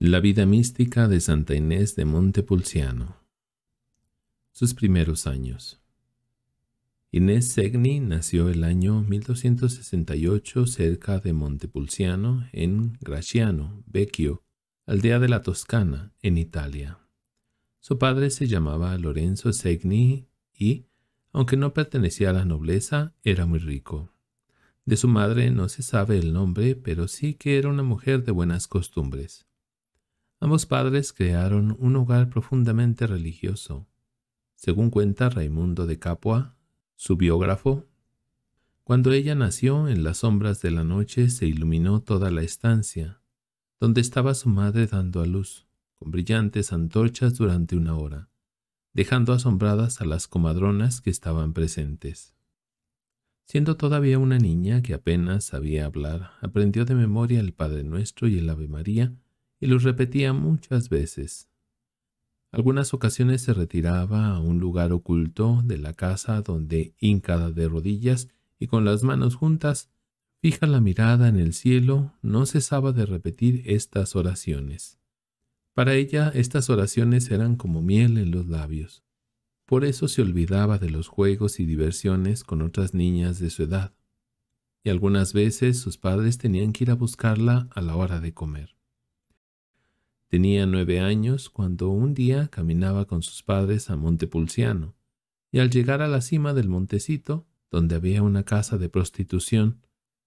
La vida mística de Santa Inés de Montepulciano. Sus primeros años. Inés Segni nació el año 1268 cerca de Montepulciano, en Graciano, Vecchio, aldea de la Toscana, en Italia. Su padre se llamaba Lorenzo Segni y, aunque no pertenecía a la nobleza, era muy rico. De su madre no se sabe el nombre, pero sí que era una mujer de buenas costumbres. Ambos padres crearon un hogar profundamente religioso. Según cuenta Raimundo de Capua, su biógrafo, cuando ella nació, en las sombras de la noche se iluminó toda la estancia, donde estaba su madre dando a luz, con brillantes antorchas durante una hora, dejando asombradas a las comadronas que estaban presentes. Siendo todavía una niña que apenas sabía hablar, aprendió de memoria el Padre Nuestro y el Ave María, y los repetía muchas veces. Algunas ocasiones se retiraba a un lugar oculto de la casa donde, hincada de rodillas y con las manos juntas, fija la mirada en el cielo, no cesaba de repetir estas oraciones. Para ella estas oraciones eran como miel en los labios. Por eso se olvidaba de los juegos y diversiones con otras niñas de su edad. Y algunas veces sus padres tenían que ir a buscarla a la hora de comer. Tenía nueve años cuando un día caminaba con sus padres a Montepulciano, y al llegar a la cima del montecito, donde había una casa de prostitución,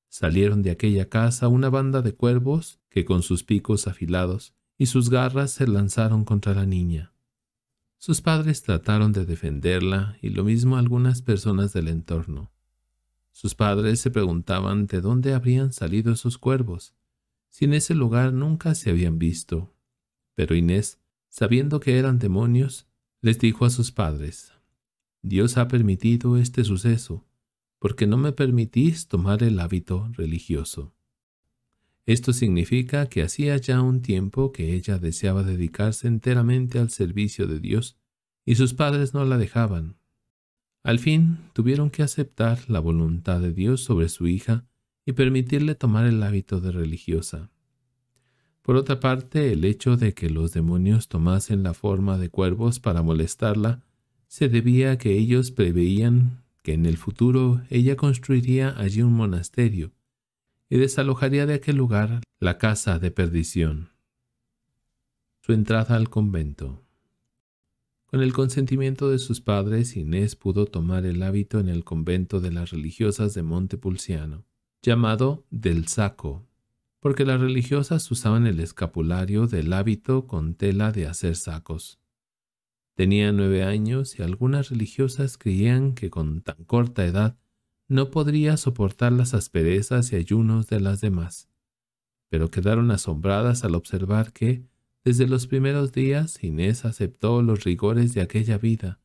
salieron de aquella casa una banda de cuervos que con sus picos afilados y sus garras se lanzaron contra la niña. Sus padres trataron de defenderla y lo mismo algunas personas del entorno. Sus padres se preguntaban de dónde habrían salido esos cuervos, si en ese lugar nunca se habían visto pero Inés, sabiendo que eran demonios, les dijo a sus padres, Dios ha permitido este suceso, porque no me permitís tomar el hábito religioso. Esto significa que hacía ya un tiempo que ella deseaba dedicarse enteramente al servicio de Dios, y sus padres no la dejaban. Al fin tuvieron que aceptar la voluntad de Dios sobre su hija y permitirle tomar el hábito de religiosa. Por otra parte, el hecho de que los demonios tomasen la forma de cuervos para molestarla se debía a que ellos preveían que en el futuro ella construiría allí un monasterio y desalojaría de aquel lugar la casa de perdición. Su entrada al convento. Con el consentimiento de sus padres, Inés pudo tomar el hábito en el convento de las religiosas de Montepulciano, llamado del Saco, porque las religiosas usaban el escapulario del hábito con tela de hacer sacos. Tenía nueve años y algunas religiosas creían que con tan corta edad no podría soportar las asperezas y ayunos de las demás, pero quedaron asombradas al observar que, desde los primeros días, Inés aceptó los rigores de aquella vida,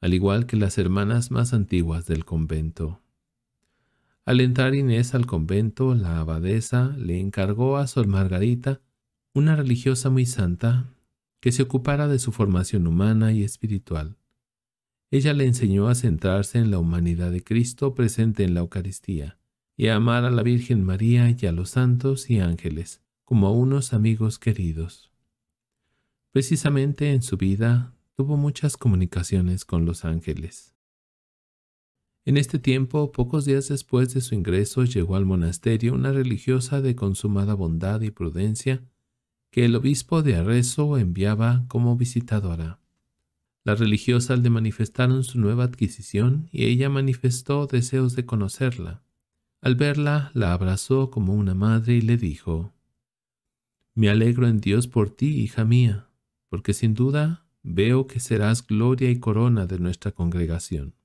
al igual que las hermanas más antiguas del convento. Al entrar Inés al convento, la abadesa le encargó a Sor Margarita, una religiosa muy santa, que se ocupara de su formación humana y espiritual. Ella le enseñó a centrarse en la humanidad de Cristo presente en la Eucaristía y a amar a la Virgen María y a los santos y ángeles como a unos amigos queridos. Precisamente en su vida tuvo muchas comunicaciones con los ángeles. En este tiempo, pocos días después de su ingreso, llegó al monasterio una religiosa de consumada bondad y prudencia que el obispo de Arrezo enviaba como visitadora. La religiosa le manifestaron su nueva adquisición y ella manifestó deseos de conocerla. Al verla, la abrazó como una madre y le dijo, Me alegro en Dios por ti, hija mía, porque sin duda veo que serás gloria y corona de nuestra congregación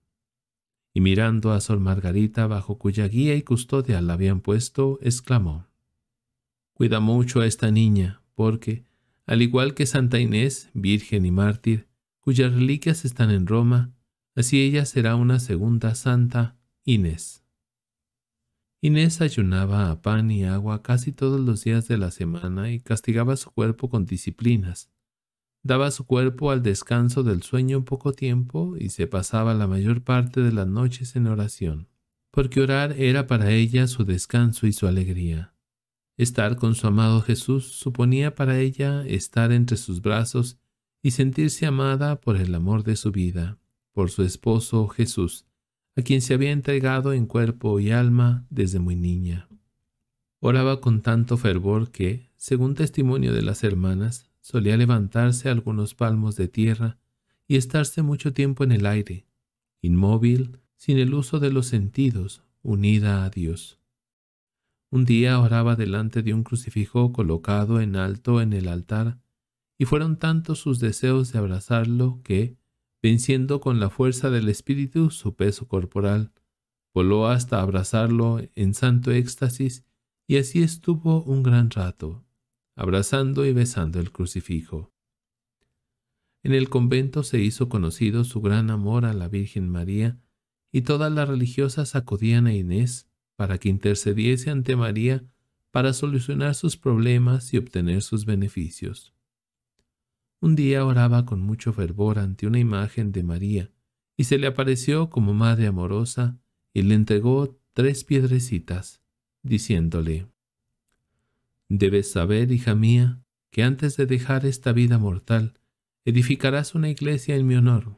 y mirando a Sor Margarita bajo cuya guía y custodia la habían puesto, exclamó Cuida mucho a esta niña, porque, al igual que Santa Inés, virgen y mártir, cuyas reliquias están en Roma, así ella será una segunda santa, Inés. Inés ayunaba a pan y agua casi todos los días de la semana y castigaba su cuerpo con disciplinas, Daba su cuerpo al descanso del sueño poco tiempo y se pasaba la mayor parte de las noches en oración, porque orar era para ella su descanso y su alegría. Estar con su amado Jesús suponía para ella estar entre sus brazos y sentirse amada por el amor de su vida, por su esposo Jesús, a quien se había entregado en cuerpo y alma desde muy niña. Oraba con tanto fervor que, según testimonio de las hermanas, Solía levantarse algunos palmos de tierra y estarse mucho tiempo en el aire, inmóvil, sin el uso de los sentidos, unida a Dios. Un día oraba delante de un crucifijo colocado en alto en el altar, y fueron tantos sus deseos de abrazarlo que, venciendo con la fuerza del espíritu su peso corporal, voló hasta abrazarlo en santo éxtasis, y así estuvo un gran rato, abrazando y besando el crucifijo. En el convento se hizo conocido su gran amor a la Virgen María y todas las religiosas acudían a Inés para que intercediese ante María para solucionar sus problemas y obtener sus beneficios. Un día oraba con mucho fervor ante una imagen de María y se le apareció como madre amorosa y le entregó tres piedrecitas, diciéndole, Debes saber, hija mía, que antes de dejar esta vida mortal, edificarás una iglesia en mi honor.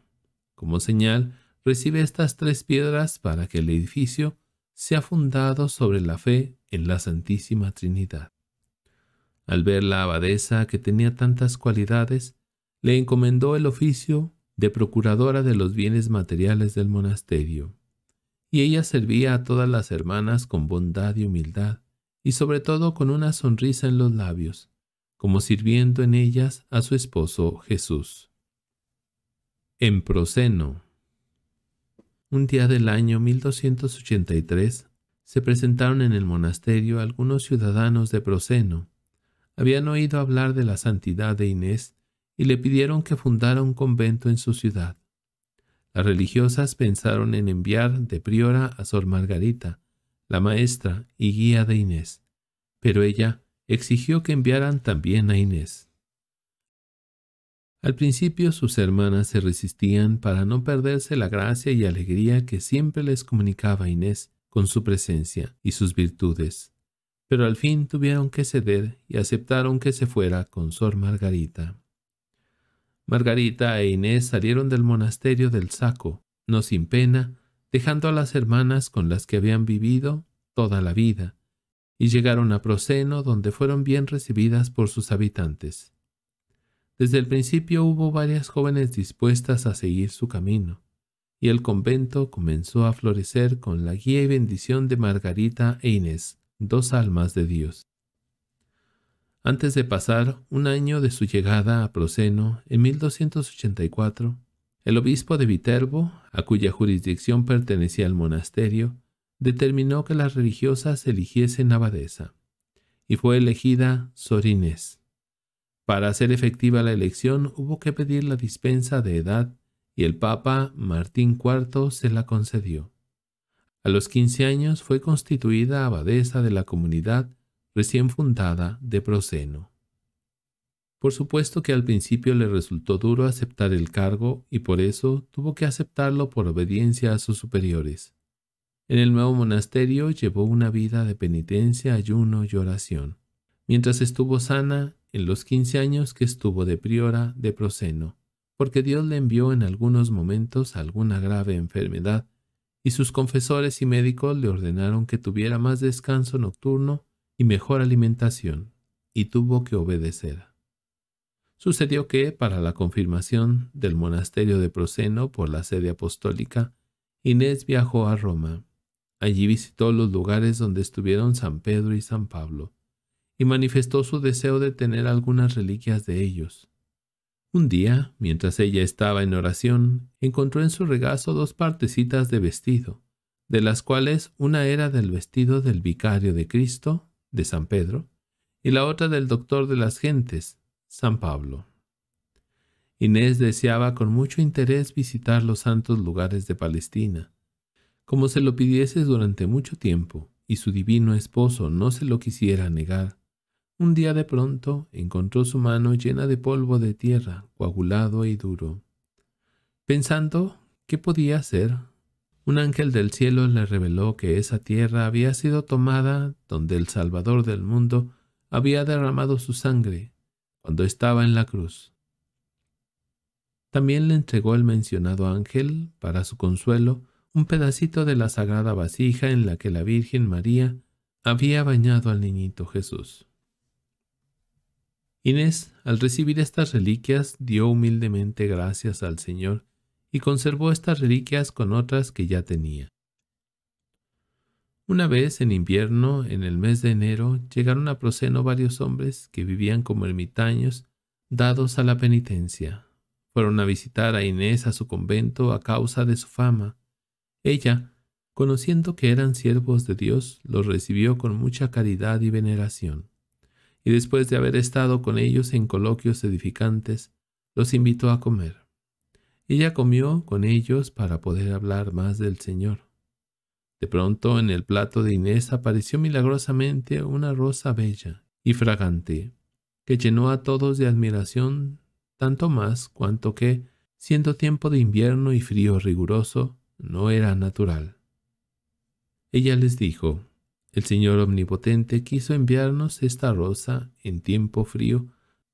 Como señal, recibe estas tres piedras para que el edificio sea fundado sobre la fe en la Santísima Trinidad. Al ver la abadesa que tenía tantas cualidades, le encomendó el oficio de procuradora de los bienes materiales del monasterio, y ella servía a todas las hermanas con bondad y humildad, y sobre todo con una sonrisa en los labios, como sirviendo en ellas a su esposo Jesús. En Proceno. Un día del año 1283 se presentaron en el monasterio algunos ciudadanos de Proceno. Habían oído hablar de la santidad de Inés y le pidieron que fundara un convento en su ciudad. Las religiosas pensaron en enviar de priora a Sor Margarita, la maestra y guía de Inés, pero ella exigió que enviaran también a Inés. Al principio sus hermanas se resistían para no perderse la gracia y alegría que siempre les comunicaba Inés con su presencia y sus virtudes, pero al fin tuvieron que ceder y aceptaron que se fuera con Sor Margarita. Margarita e Inés salieron del monasterio del Saco, no sin pena, dejando a las hermanas con las que habían vivido toda la vida, y llegaron a Proceno, donde fueron bien recibidas por sus habitantes. Desde el principio hubo varias jóvenes dispuestas a seguir su camino, y el convento comenzó a florecer con la guía y bendición de Margarita e Inés, dos almas de Dios. Antes de pasar un año de su llegada a Proceno, en 1284, el obispo de Viterbo, a cuya jurisdicción pertenecía el monasterio, determinó que las religiosas eligiesen abadesa, y fue elegida Sorines. Para hacer efectiva la elección hubo que pedir la dispensa de edad y el Papa Martín IV se la concedió. A los quince años fue constituida abadesa de la comunidad recién fundada de Proceno. Por supuesto que al principio le resultó duro aceptar el cargo y por eso tuvo que aceptarlo por obediencia a sus superiores. En el nuevo monasterio llevó una vida de penitencia, ayuno y oración. Mientras estuvo sana, en los quince años que estuvo de priora de Proseno, porque Dios le envió en algunos momentos alguna grave enfermedad, y sus confesores y médicos le ordenaron que tuviera más descanso nocturno y mejor alimentación, y tuvo que obedecer. Sucedió que, para la confirmación del monasterio de Proseno por la sede apostólica, Inés viajó a Roma. Allí visitó los lugares donde estuvieron San Pedro y San Pablo, y manifestó su deseo de tener algunas reliquias de ellos. Un día, mientras ella estaba en oración, encontró en su regazo dos partecitas de vestido, de las cuales una era del vestido del vicario de Cristo, de San Pedro, y la otra del doctor de las gentes, San Pablo. Inés deseaba con mucho interés visitar los santos lugares de Palestina, como se lo pidiese durante mucho tiempo, y su divino esposo no se lo quisiera negar. Un día de pronto encontró su mano llena de polvo de tierra, coagulado y duro. Pensando qué podía hacer, un ángel del cielo le reveló que esa tierra había sido tomada donde el Salvador del mundo había derramado su sangre cuando estaba en la cruz. También le entregó el mencionado ángel, para su consuelo, un pedacito de la sagrada vasija en la que la Virgen María había bañado al niñito Jesús. Inés, al recibir estas reliquias, dio humildemente gracias al Señor y conservó estas reliquias con otras que ya tenía. Una vez en invierno, en el mes de enero, llegaron a Proceno varios hombres que vivían como ermitaños, dados a la penitencia. Fueron a visitar a Inés a su convento a causa de su fama. Ella, conociendo que eran siervos de Dios, los recibió con mucha caridad y veneración. Y después de haber estado con ellos en coloquios edificantes, los invitó a comer. Ella comió con ellos para poder hablar más del Señor. De pronto en el plato de Inés apareció milagrosamente una rosa bella y fragante, que llenó a todos de admiración, tanto más cuanto que, siendo tiempo de invierno y frío riguroso, no era natural. Ella les dijo, el Señor Omnipotente quiso enviarnos esta rosa en tiempo frío,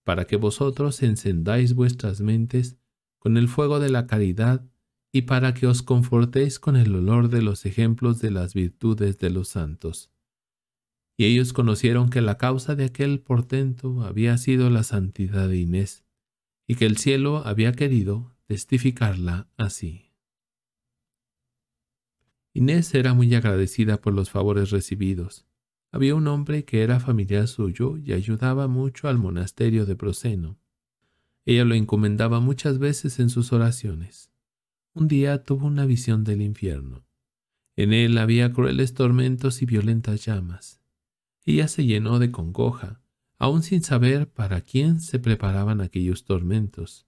para que vosotros encendáis vuestras mentes con el fuego de la caridad y para que os confortéis con el olor de los ejemplos de las virtudes de los santos. Y ellos conocieron que la causa de aquel portento había sido la santidad de Inés, y que el cielo había querido testificarla así. Inés era muy agradecida por los favores recibidos. Había un hombre que era familiar suyo y ayudaba mucho al monasterio de Proseno. Ella lo encomendaba muchas veces en sus oraciones un día tuvo una visión del infierno. En él había crueles tormentos y violentas llamas. Ella se llenó de congoja, aún sin saber para quién se preparaban aquellos tormentos.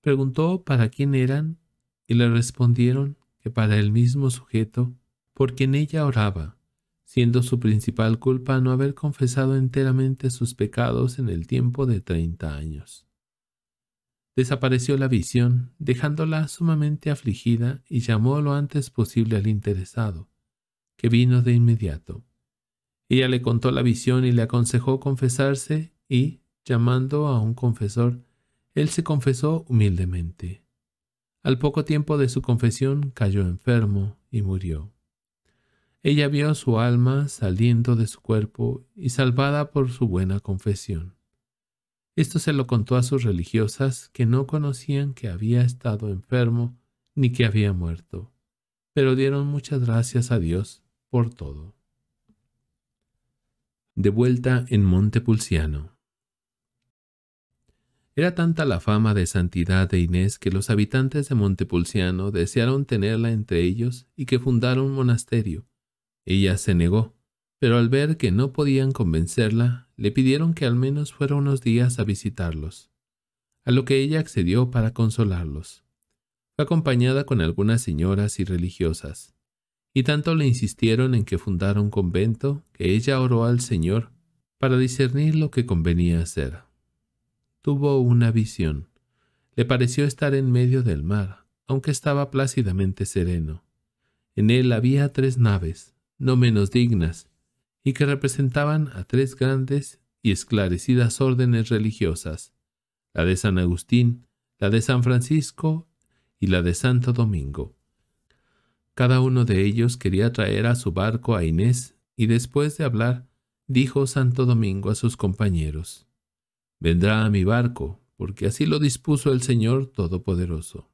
Preguntó para quién eran y le respondieron que para el mismo sujeto, porque en ella oraba, siendo su principal culpa no haber confesado enteramente sus pecados en el tiempo de treinta años. Desapareció la visión, dejándola sumamente afligida y llamó lo antes posible al interesado, que vino de inmediato. Ella le contó la visión y le aconsejó confesarse y, llamando a un confesor, él se confesó humildemente. Al poco tiempo de su confesión cayó enfermo y murió. Ella vio su alma saliendo de su cuerpo y salvada por su buena confesión. Esto se lo contó a sus religiosas, que no conocían que había estado enfermo ni que había muerto, pero dieron muchas gracias a Dios por todo. De vuelta en Montepulciano. Era tanta la fama de santidad de Inés que los habitantes de Montepulciano desearon tenerla entre ellos y que fundara un monasterio. Ella se negó, pero al ver que no podían convencerla, le pidieron que al menos fuera unos días a visitarlos, a lo que ella accedió para consolarlos. Fue acompañada con algunas señoras y religiosas, y tanto le insistieron en que fundara un convento que ella oró al Señor para discernir lo que convenía hacer. Tuvo una visión. Le pareció estar en medio del mar, aunque estaba plácidamente sereno. En él había tres naves, no menos dignas, y que representaban a tres grandes y esclarecidas órdenes religiosas, la de San Agustín, la de San Francisco y la de Santo Domingo. Cada uno de ellos quería traer a su barco a Inés y después de hablar, dijo Santo Domingo a sus compañeros, Vendrá a mi barco, porque así lo dispuso el Señor Todopoderoso.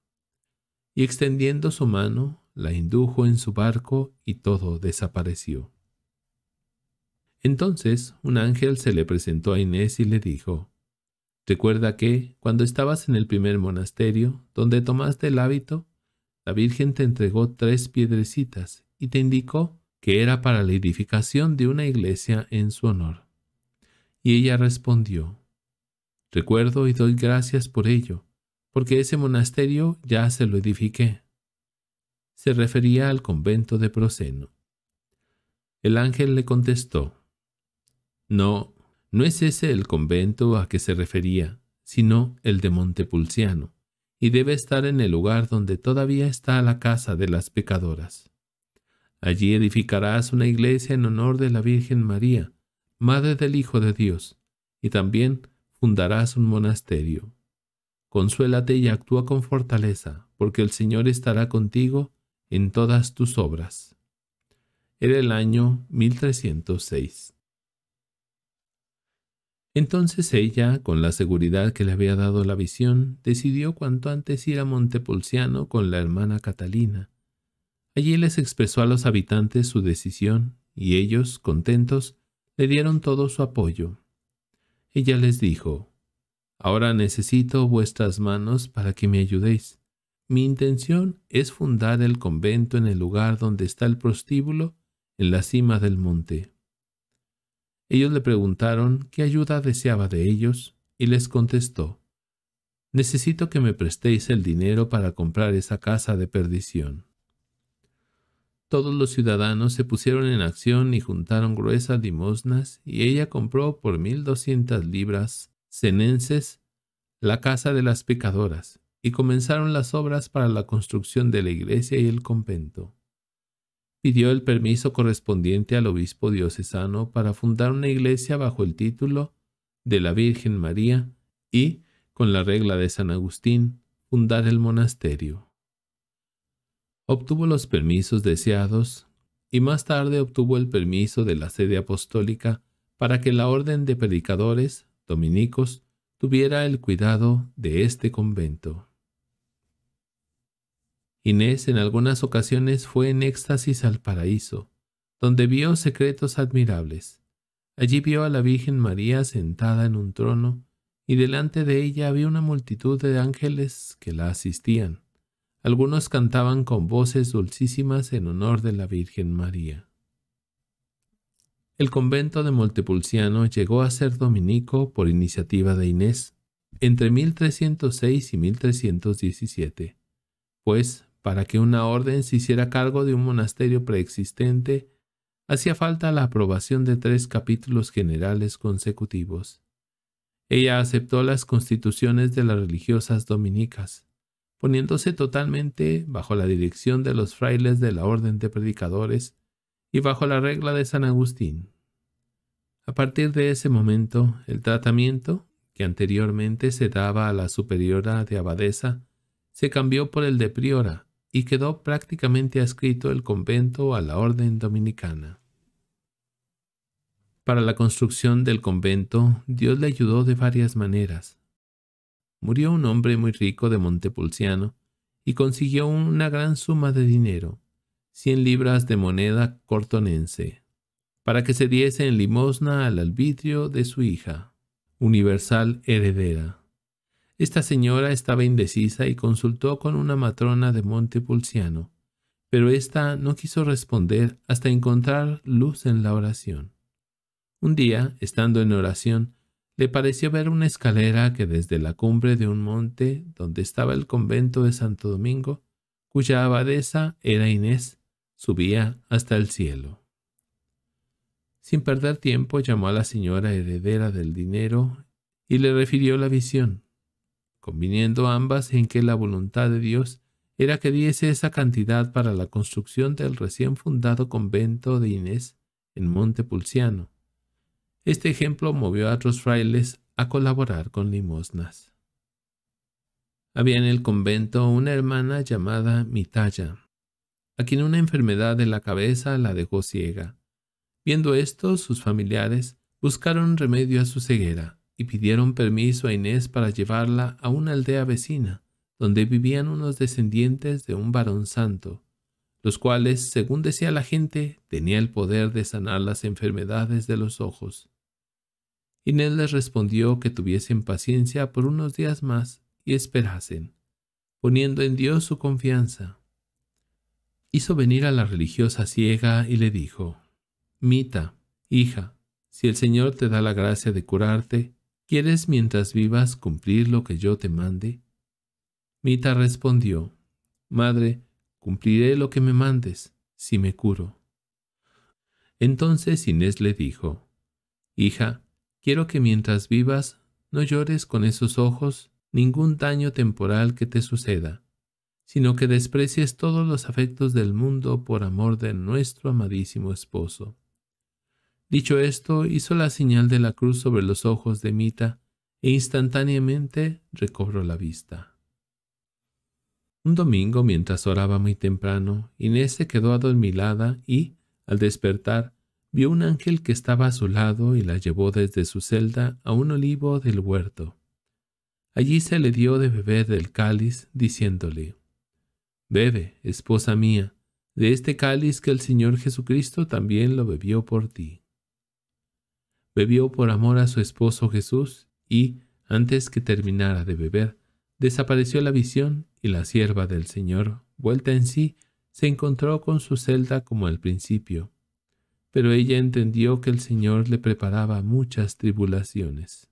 Y extendiendo su mano, la indujo en su barco y todo desapareció. Entonces un ángel se le presentó a Inés y le dijo, Recuerda que, cuando estabas en el primer monasterio, donde tomaste el hábito, la Virgen te entregó tres piedrecitas y te indicó que era para la edificación de una iglesia en su honor. Y ella respondió, Recuerdo y doy gracias por ello, porque ese monasterio ya se lo edifiqué. Se refería al convento de Proseno. El ángel le contestó, no, no es ese el convento a que se refería, sino el de Montepulciano, y debe estar en el lugar donde todavía está la casa de las pecadoras. Allí edificarás una iglesia en honor de la Virgen María, Madre del Hijo de Dios, y también fundarás un monasterio. Consuélate y actúa con fortaleza, porque el Señor estará contigo en todas tus obras. Era el año 1306. Entonces ella, con la seguridad que le había dado la visión, decidió cuanto antes ir a Montepulciano con la hermana Catalina. Allí les expresó a los habitantes su decisión y ellos, contentos, le dieron todo su apoyo. Ella les dijo, Ahora necesito vuestras manos para que me ayudéis. Mi intención es fundar el convento en el lugar donde está el prostíbulo, en la cima del monte. Ellos le preguntaron qué ayuda deseaba de ellos y les contestó, Necesito que me prestéis el dinero para comprar esa casa de perdición. Todos los ciudadanos se pusieron en acción y juntaron gruesas limosnas, y ella compró por mil doscientas libras senenses la casa de las pecadoras, y comenzaron las obras para la construcción de la iglesia y el convento pidió el permiso correspondiente al obispo diocesano para fundar una iglesia bajo el título de la Virgen María y, con la regla de San Agustín, fundar el monasterio. Obtuvo los permisos deseados y más tarde obtuvo el permiso de la sede apostólica para que la orden de predicadores dominicos tuviera el cuidado de este convento. Inés en algunas ocasiones fue en éxtasis al paraíso, donde vio secretos admirables. Allí vio a la Virgen María sentada en un trono, y delante de ella había una multitud de ángeles que la asistían. Algunos cantaban con voces dulcísimas en honor de la Virgen María. El convento de Montepulciano llegó a ser dominico por iniciativa de Inés entre 1306 y 1317, pues para que una orden se hiciera cargo de un monasterio preexistente, hacía falta la aprobación de tres capítulos generales consecutivos. Ella aceptó las constituciones de las religiosas dominicas, poniéndose totalmente bajo la dirección de los frailes de la Orden de Predicadores y bajo la regla de San Agustín. A partir de ese momento, el tratamiento, que anteriormente se daba a la superiora de abadesa, se cambió por el de priora, y quedó prácticamente adscrito el convento a la orden dominicana. Para la construcción del convento, Dios le ayudó de varias maneras. Murió un hombre muy rico de Montepulciano y consiguió una gran suma de dinero, cien libras de moneda cortonense, para que se diese en limosna al albitrio de su hija, universal heredera. Esta señora estaba indecisa y consultó con una matrona de Montepulciano, pero ésta no quiso responder hasta encontrar luz en la oración. Un día, estando en oración, le pareció ver una escalera que desde la cumbre de un monte donde estaba el convento de Santo Domingo, cuya abadesa era Inés, subía hasta el cielo. Sin perder tiempo llamó a la señora heredera del dinero y le refirió la visión conviniendo ambas en que la voluntad de Dios era que diese esa cantidad para la construcción del recién fundado convento de Inés en Monte Pulciano. Este ejemplo movió a otros frailes a colaborar con limosnas. Había en el convento una hermana llamada Mitalla, a quien una enfermedad de la cabeza la dejó ciega. Viendo esto, sus familiares buscaron remedio a su ceguera y pidieron permiso a Inés para llevarla a una aldea vecina, donde vivían unos descendientes de un varón santo, los cuales, según decía la gente, tenía el poder de sanar las enfermedades de los ojos. Inés les respondió que tuviesen paciencia por unos días más y esperasen, poniendo en Dios su confianza. Hizo venir a la religiosa ciega y le dijo, Mita, hija, si el Señor te da la gracia de curarte, ¿Quieres mientras vivas cumplir lo que yo te mande? Mita respondió, Madre, cumpliré lo que me mandes, si me curo. Entonces Inés le dijo, Hija, quiero que mientras vivas no llores con esos ojos ningún daño temporal que te suceda, sino que desprecies todos los afectos del mundo por amor de nuestro amadísimo esposo Dicho esto, hizo la señal de la cruz sobre los ojos de Mita e instantáneamente recobró la vista. Un domingo, mientras oraba muy temprano, Inés se quedó adormilada y, al despertar, vio un ángel que estaba a su lado y la llevó desde su celda a un olivo del huerto. Allí se le dio de beber del cáliz, diciéndole, Bebe, esposa mía, de este cáliz que el Señor Jesucristo también lo bebió por ti bebió por amor a su esposo Jesús y, antes que terminara de beber, desapareció la visión y la sierva del Señor, vuelta en sí, se encontró con su celda como al principio. Pero ella entendió que el Señor le preparaba muchas tribulaciones.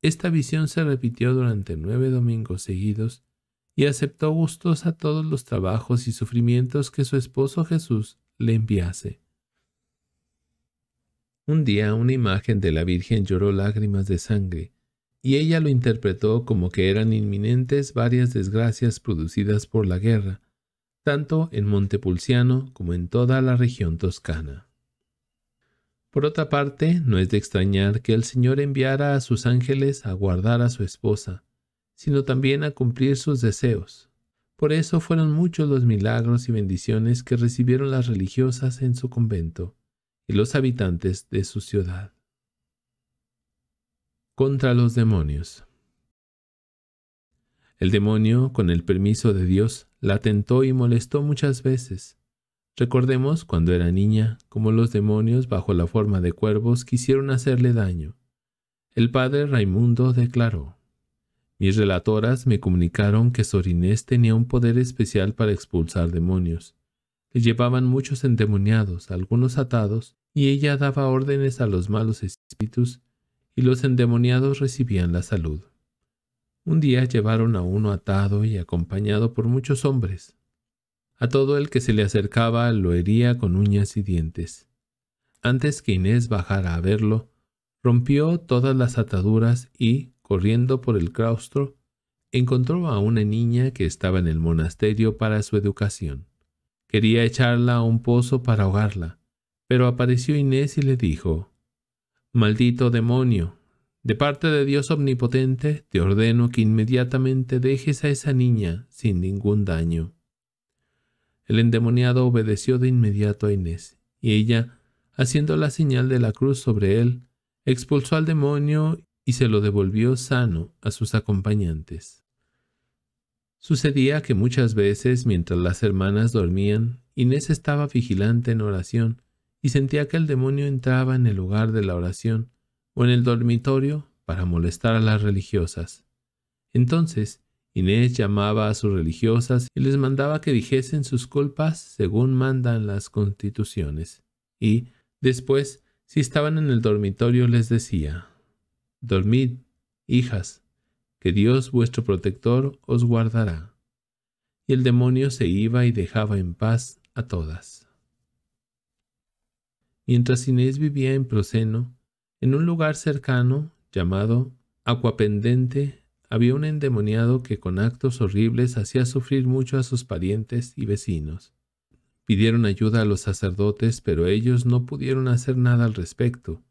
Esta visión se repitió durante nueve domingos seguidos y aceptó gustosa todos los trabajos y sufrimientos que su esposo Jesús le enviase. Un día una imagen de la Virgen lloró lágrimas de sangre, y ella lo interpretó como que eran inminentes varias desgracias producidas por la guerra, tanto en Montepulciano como en toda la región toscana. Por otra parte, no es de extrañar que el Señor enviara a sus ángeles a guardar a su esposa, sino también a cumplir sus deseos. Por eso fueron muchos los milagros y bendiciones que recibieron las religiosas en su convento y los habitantes de su ciudad. Contra los demonios. El demonio, con el permiso de Dios, la tentó y molestó muchas veces. Recordemos cuando era niña, cómo los demonios, bajo la forma de cuervos, quisieron hacerle daño. El padre Raimundo declaró, Mis relatoras me comunicaron que Sorinés tenía un poder especial para expulsar demonios. Le llevaban muchos endemoniados, algunos atados, y ella daba órdenes a los malos espíritus, y los endemoniados recibían la salud. Un día llevaron a uno atado y acompañado por muchos hombres. A todo el que se le acercaba lo hería con uñas y dientes. Antes que Inés bajara a verlo, rompió todas las ataduras y, corriendo por el claustro, encontró a una niña que estaba en el monasterio para su educación. Quería echarla a un pozo para ahogarla, pero apareció Inés y le dijo, Maldito demonio, de parte de Dios Omnipotente, te ordeno que inmediatamente dejes a esa niña sin ningún daño. El endemoniado obedeció de inmediato a Inés, y ella, haciendo la señal de la cruz sobre él, expulsó al demonio y se lo devolvió sano a sus acompañantes. Sucedía que muchas veces, mientras las hermanas dormían, Inés estaba vigilante en oración y sentía que el demonio entraba en el lugar de la oración o en el dormitorio para molestar a las religiosas. Entonces, Inés llamaba a sus religiosas y les mandaba que dijesen sus culpas según mandan las constituciones. Y, después, si estaban en el dormitorio, les decía, Dormid, hijas, que Dios vuestro protector os guardará. Y el demonio se iba y dejaba en paz a todas. Mientras Inés vivía en Proceno, en un lugar cercano llamado Acuapendente, había un endemoniado que con actos horribles hacía sufrir mucho a sus parientes y vecinos. Pidieron ayuda a los sacerdotes, pero ellos no pudieron hacer nada al respecto,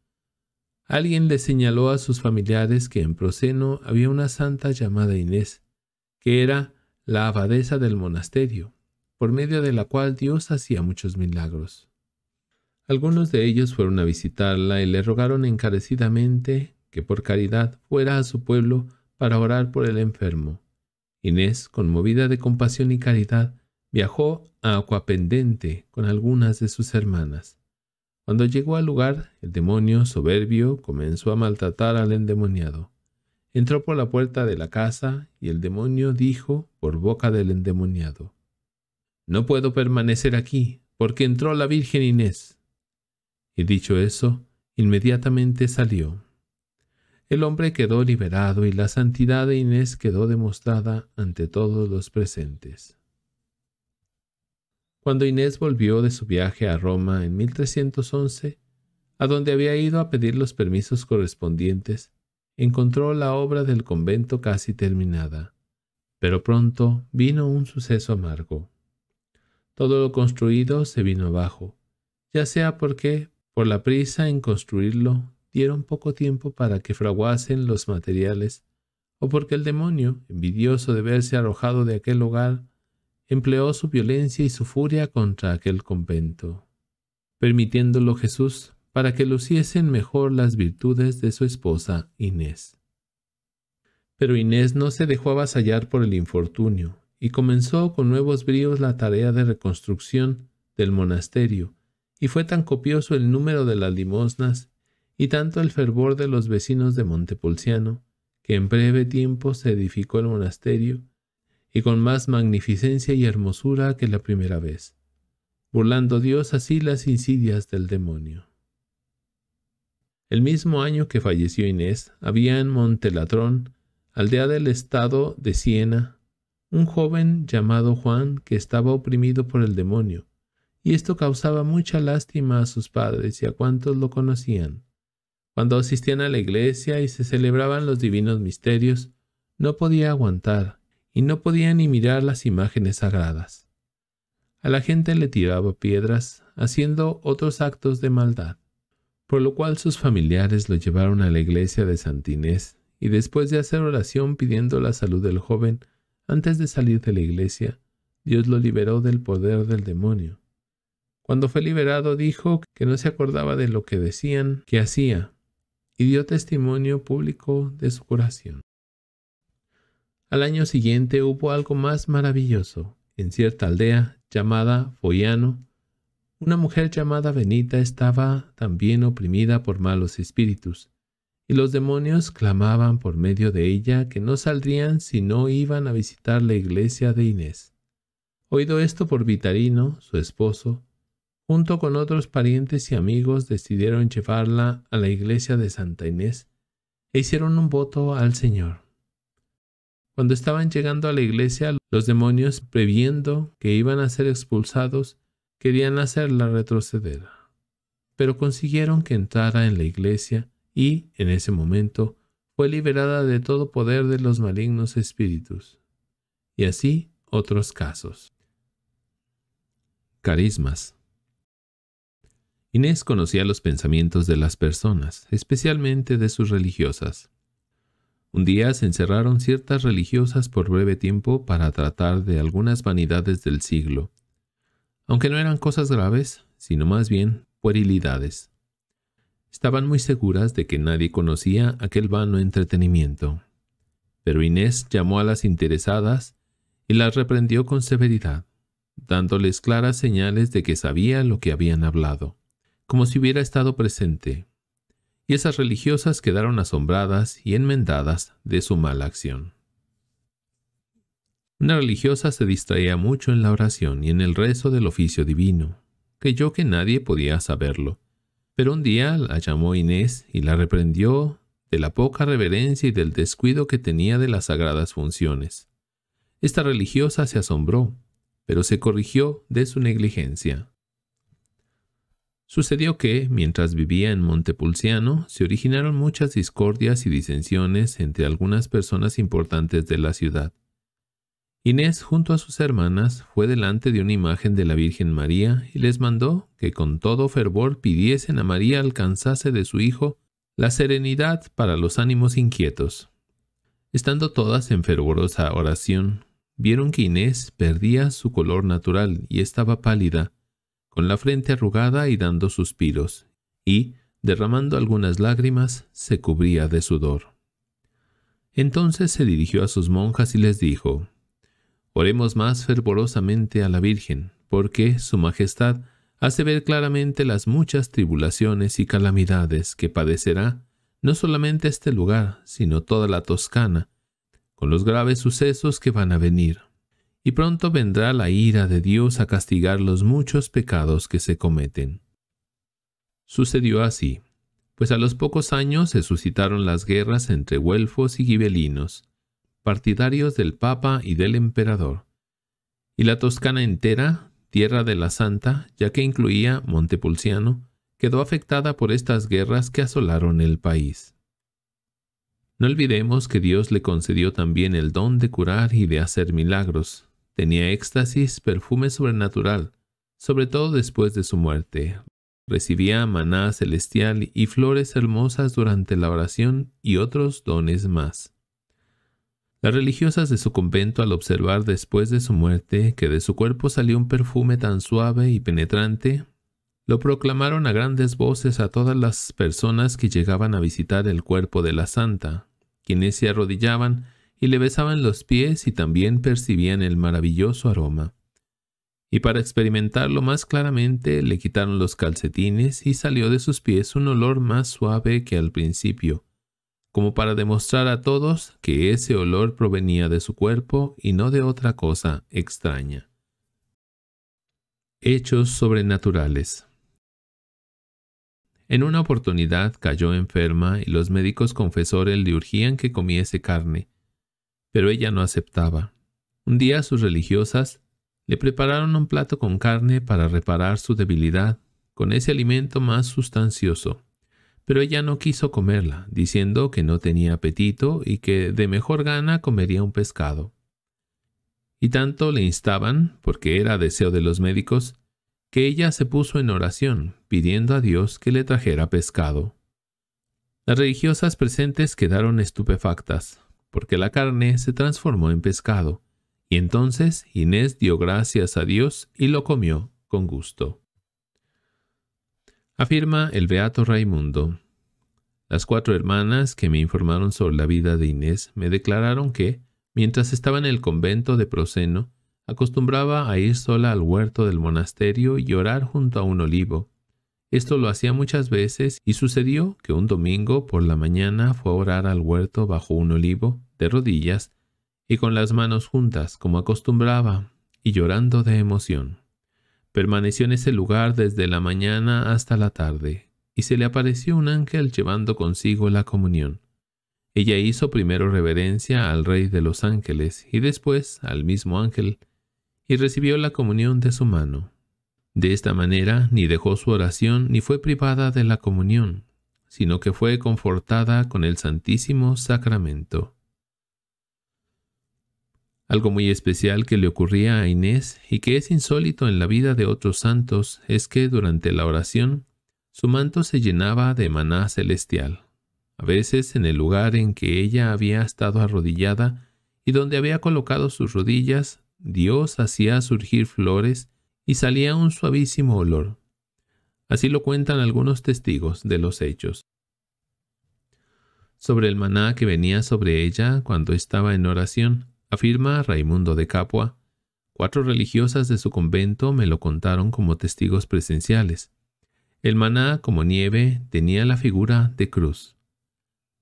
Alguien le señaló a sus familiares que en Proceno había una santa llamada Inés, que era la abadesa del monasterio, por medio de la cual Dios hacía muchos milagros. Algunos de ellos fueron a visitarla y le rogaron encarecidamente que por caridad fuera a su pueblo para orar por el enfermo. Inés, conmovida de compasión y caridad, viajó a Acuapendente con algunas de sus hermanas. Cuando llegó al lugar, el demonio soberbio comenzó a maltratar al endemoniado. Entró por la puerta de la casa y el demonio dijo por boca del endemoniado, No puedo permanecer aquí, porque entró la Virgen Inés. Y dicho eso, inmediatamente salió. El hombre quedó liberado y la santidad de Inés quedó demostrada ante todos los presentes cuando Inés volvió de su viaje a Roma en 1311, a donde había ido a pedir los permisos correspondientes, encontró la obra del convento casi terminada. Pero pronto vino un suceso amargo. Todo lo construido se vino abajo, ya sea porque, por la prisa en construirlo, dieron poco tiempo para que fraguasen los materiales, o porque el demonio, envidioso de verse arrojado de aquel hogar, empleó su violencia y su furia contra aquel convento, permitiéndolo Jesús para que luciesen mejor las virtudes de su esposa Inés. Pero Inés no se dejó avasallar por el infortunio y comenzó con nuevos bríos la tarea de reconstrucción del monasterio, y fue tan copioso el número de las limosnas y tanto el fervor de los vecinos de Montepulciano, que en breve tiempo se edificó el monasterio y con más magnificencia y hermosura que la primera vez, burlando Dios así las insidias del demonio. El mismo año que falleció Inés, había en Montelatrón, aldea del estado de Siena, un joven llamado Juan que estaba oprimido por el demonio, y esto causaba mucha lástima a sus padres y a cuantos lo conocían. Cuando asistían a la iglesia y se celebraban los divinos misterios, no podía aguantar y no podía ni mirar las imágenes sagradas. A la gente le tiraba piedras, haciendo otros actos de maldad, por lo cual sus familiares lo llevaron a la iglesia de Santinés y después de hacer oración pidiendo la salud del joven, antes de salir de la iglesia, Dios lo liberó del poder del demonio. Cuando fue liberado dijo que no se acordaba de lo que decían que hacía, y dio testimonio público de su curación. Al año siguiente hubo algo más maravilloso. En cierta aldea llamada Foiano, una mujer llamada Benita estaba también oprimida por malos espíritus, y los demonios clamaban por medio de ella que no saldrían si no iban a visitar la iglesia de Inés. Oído esto por Vitarino, su esposo, junto con otros parientes y amigos decidieron llevarla a la iglesia de Santa Inés e hicieron un voto al Señor cuando estaban llegando a la iglesia, los demonios, previendo que iban a ser expulsados, querían hacerla retroceder, pero consiguieron que entrara en la iglesia y, en ese momento, fue liberada de todo poder de los malignos espíritus. Y así otros casos. Carismas. Inés conocía los pensamientos de las personas, especialmente de sus religiosas. Un día se encerraron ciertas religiosas por breve tiempo para tratar de algunas vanidades del siglo, aunque no eran cosas graves, sino más bien puerilidades. Estaban muy seguras de que nadie conocía aquel vano entretenimiento. Pero Inés llamó a las interesadas y las reprendió con severidad, dándoles claras señales de que sabía lo que habían hablado, como si hubiera estado presente, y esas religiosas quedaron asombradas y enmendadas de su mala acción. Una religiosa se distraía mucho en la oración y en el rezo del oficio divino. Creyó que nadie podía saberlo. Pero un día la llamó Inés y la reprendió de la poca reverencia y del descuido que tenía de las sagradas funciones. Esta religiosa se asombró, pero se corrigió de su negligencia. Sucedió que, mientras vivía en Montepulciano, se originaron muchas discordias y disensiones entre algunas personas importantes de la ciudad. Inés, junto a sus hermanas, fue delante de una imagen de la Virgen María y les mandó que con todo fervor pidiesen a María alcanzase de su hijo la serenidad para los ánimos inquietos. Estando todas en fervorosa oración, vieron que Inés perdía su color natural y estaba pálida, con la frente arrugada y dando suspiros, y, derramando algunas lágrimas, se cubría de sudor. Entonces se dirigió a sus monjas y les dijo, Oremos más fervorosamente a la Virgen, porque Su Majestad hace ver claramente las muchas tribulaciones y calamidades que padecerá no solamente este lugar, sino toda la Toscana, con los graves sucesos que van a venir y pronto vendrá la ira de Dios a castigar los muchos pecados que se cometen. Sucedió así, pues a los pocos años se suscitaron las guerras entre güelfos y gibelinos, partidarios del Papa y del Emperador, y la Toscana entera, tierra de la Santa, ya que incluía Montepulciano, quedó afectada por estas guerras que asolaron el país. No olvidemos que Dios le concedió también el don de curar y de hacer milagros, Tenía éxtasis, perfume sobrenatural, sobre todo después de su muerte. Recibía maná celestial y flores hermosas durante la oración y otros dones más. Las religiosas de su convento al observar después de su muerte que de su cuerpo salió un perfume tan suave y penetrante, lo proclamaron a grandes voces a todas las personas que llegaban a visitar el cuerpo de la santa, quienes se arrodillaban y le besaban los pies y también percibían el maravilloso aroma. Y para experimentarlo más claramente le quitaron los calcetines y salió de sus pies un olor más suave que al principio, como para demostrar a todos que ese olor provenía de su cuerpo y no de otra cosa extraña. Hechos sobrenaturales. En una oportunidad cayó enferma y los médicos confesores le urgían que comiese carne, pero ella no aceptaba. Un día sus religiosas le prepararon un plato con carne para reparar su debilidad con ese alimento más sustancioso, pero ella no quiso comerla, diciendo que no tenía apetito y que de mejor gana comería un pescado. Y tanto le instaban, porque era deseo de los médicos, que ella se puso en oración, pidiendo a Dios que le trajera pescado. Las religiosas presentes quedaron estupefactas, porque la carne se transformó en pescado. Y entonces Inés dio gracias a Dios y lo comió con gusto. Afirma el beato Raimundo. Las cuatro hermanas que me informaron sobre la vida de Inés me declararon que, mientras estaba en el convento de Proceno, acostumbraba a ir sola al huerto del monasterio y orar junto a un olivo, esto lo hacía muchas veces y sucedió que un domingo por la mañana fue a orar al huerto bajo un olivo, de rodillas, y con las manos juntas, como acostumbraba, y llorando de emoción. Permaneció en ese lugar desde la mañana hasta la tarde, y se le apareció un ángel llevando consigo la comunión. Ella hizo primero reverencia al Rey de los Ángeles y después al mismo ángel, y recibió la comunión de su mano. De esta manera, ni dejó su oración ni fue privada de la comunión, sino que fue confortada con el Santísimo Sacramento. Algo muy especial que le ocurría a Inés y que es insólito en la vida de otros santos es que durante la oración su manto se llenaba de maná celestial. A veces en el lugar en que ella había estado arrodillada y donde había colocado sus rodillas, Dios hacía surgir flores y salía un suavísimo olor. Así lo cuentan algunos testigos de los hechos. Sobre el maná que venía sobre ella cuando estaba en oración, afirma Raimundo de Capua, cuatro religiosas de su convento me lo contaron como testigos presenciales. El maná, como nieve, tenía la figura de cruz.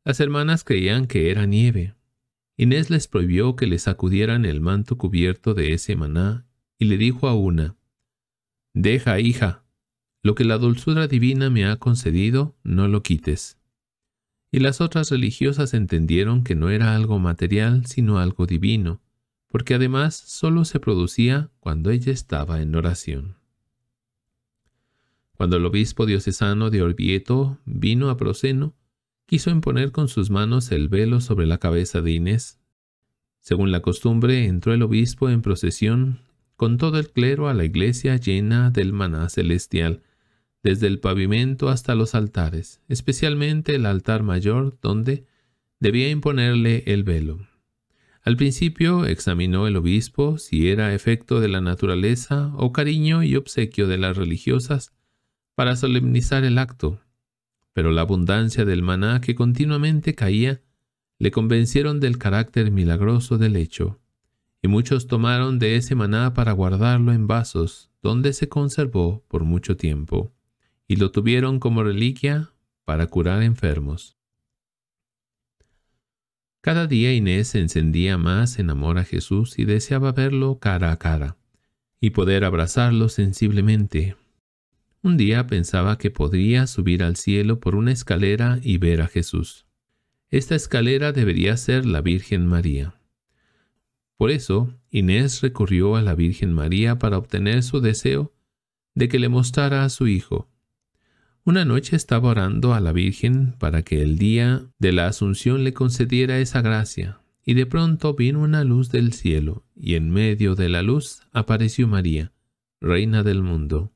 Las hermanas creían que era nieve. Inés les prohibió que le sacudieran el manto cubierto de ese maná y le dijo a una, Deja, hija, lo que la dulzura divina me ha concedido, no lo quites. Y las otras religiosas entendieron que no era algo material, sino algo divino, porque además solo se producía cuando ella estaba en oración. Cuando el obispo diocesano de Orvieto vino a Proceno, quiso imponer con sus manos el velo sobre la cabeza de Inés. Según la costumbre, entró el obispo en procesión con todo el clero a la iglesia llena del maná celestial, desde el pavimento hasta los altares, especialmente el altar mayor, donde debía imponerle el velo. Al principio examinó el obispo si era efecto de la naturaleza o cariño y obsequio de las religiosas para solemnizar el acto, pero la abundancia del maná que continuamente caía le convencieron del carácter milagroso del hecho. Y muchos tomaron de ese maná para guardarlo en vasos, donde se conservó por mucho tiempo, y lo tuvieron como reliquia para curar enfermos. Cada día Inés se encendía más en amor a Jesús y deseaba verlo cara a cara y poder abrazarlo sensiblemente. Un día pensaba que podría subir al cielo por una escalera y ver a Jesús. Esta escalera debería ser la Virgen María. Por eso, Inés recurrió a la Virgen María para obtener su deseo de que le mostrara a su hijo. Una noche estaba orando a la Virgen para que el día de la Asunción le concediera esa gracia, y de pronto vino una luz del cielo, y en medio de la luz apareció María, reina del mundo,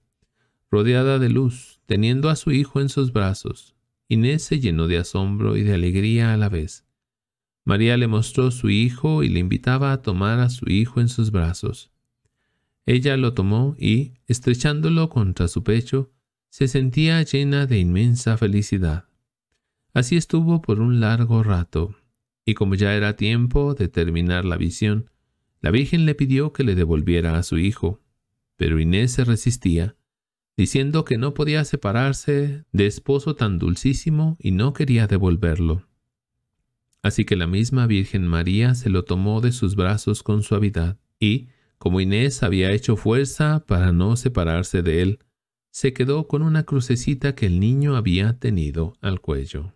rodeada de luz, teniendo a su hijo en sus brazos. Inés se llenó de asombro y de alegría a la vez. María le mostró su hijo y le invitaba a tomar a su hijo en sus brazos. Ella lo tomó y, estrechándolo contra su pecho, se sentía llena de inmensa felicidad. Así estuvo por un largo rato, y como ya era tiempo de terminar la visión, la Virgen le pidió que le devolviera a su hijo, pero Inés se resistía, diciendo que no podía separarse de esposo tan dulcísimo y no quería devolverlo. Así que la misma Virgen María se lo tomó de sus brazos con suavidad y, como Inés había hecho fuerza para no separarse de él, se quedó con una crucecita que el niño había tenido al cuello.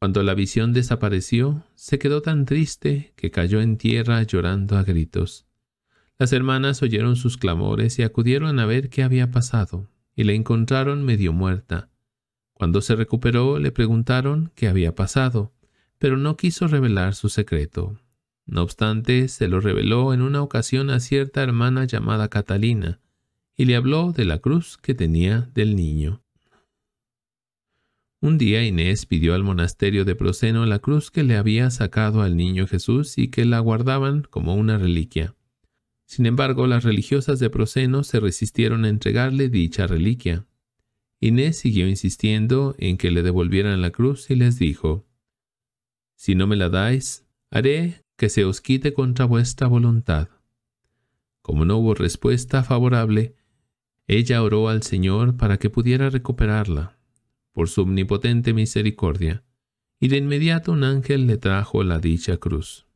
Cuando la visión desapareció, se quedó tan triste que cayó en tierra llorando a gritos. Las hermanas oyeron sus clamores y acudieron a ver qué había pasado, y la encontraron medio muerta. Cuando se recuperó, le preguntaron qué había pasado, pero no quiso revelar su secreto. No obstante, se lo reveló en una ocasión a cierta hermana llamada Catalina, y le habló de la cruz que tenía del niño. Un día Inés pidió al monasterio de Proceno la cruz que le había sacado al niño Jesús y que la guardaban como una reliquia. Sin embargo, las religiosas de Proceno se resistieron a entregarle dicha reliquia. Inés siguió insistiendo en que le devolvieran la cruz y les dijo, si no me la dais, haré que se os quite contra vuestra voluntad. Como no hubo respuesta favorable, ella oró al Señor para que pudiera recuperarla, por su omnipotente misericordia, y de inmediato un ángel le trajo la dicha cruz.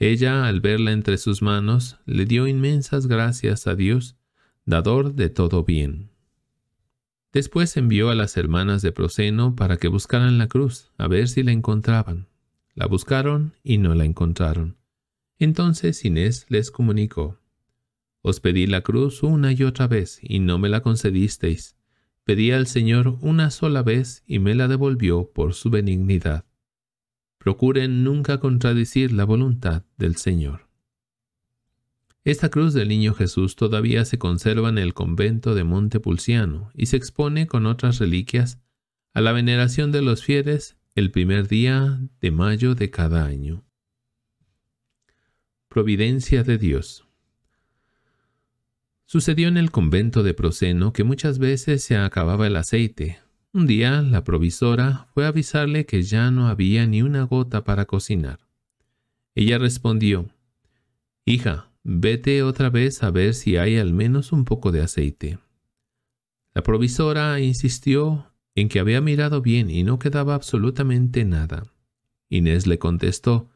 Ella, al verla entre sus manos, le dio inmensas gracias a Dios, dador de todo bien. Después envió a las hermanas de Proceno para que buscaran la cruz, a ver si la encontraban. La buscaron y no la encontraron. Entonces Inés les comunicó. Os pedí la cruz una y otra vez y no me la concedisteis. Pedí al Señor una sola vez y me la devolvió por su benignidad. Procuren nunca contradecir la voluntad del Señor. Esta cruz del Niño Jesús todavía se conserva en el convento de Montepulciano y se expone con otras reliquias a la veneración de los fieles el primer día de mayo de cada año. Providencia de Dios. Sucedió en el convento de Proceno que muchas veces se acababa el aceite. Un día la provisora fue a avisarle que ya no había ni una gota para cocinar. Ella respondió, Hija, vete otra vez a ver si hay al menos un poco de aceite. La provisora insistió en que había mirado bien y no quedaba absolutamente nada. Inés le contestó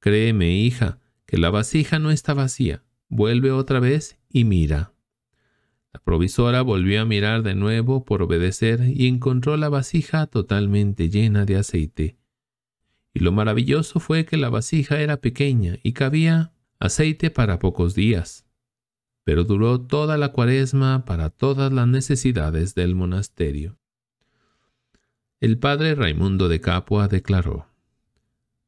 Créeme, hija, que la vasija no está vacía. Vuelve otra vez y mira. La provisora volvió a mirar de nuevo por obedecer y encontró la vasija totalmente llena de aceite. Y lo maravilloso fue que la vasija era pequeña y cabía aceite para pocos días. Pero duró toda la cuaresma para todas las necesidades del monasterio. El padre Raimundo de Capua declaró,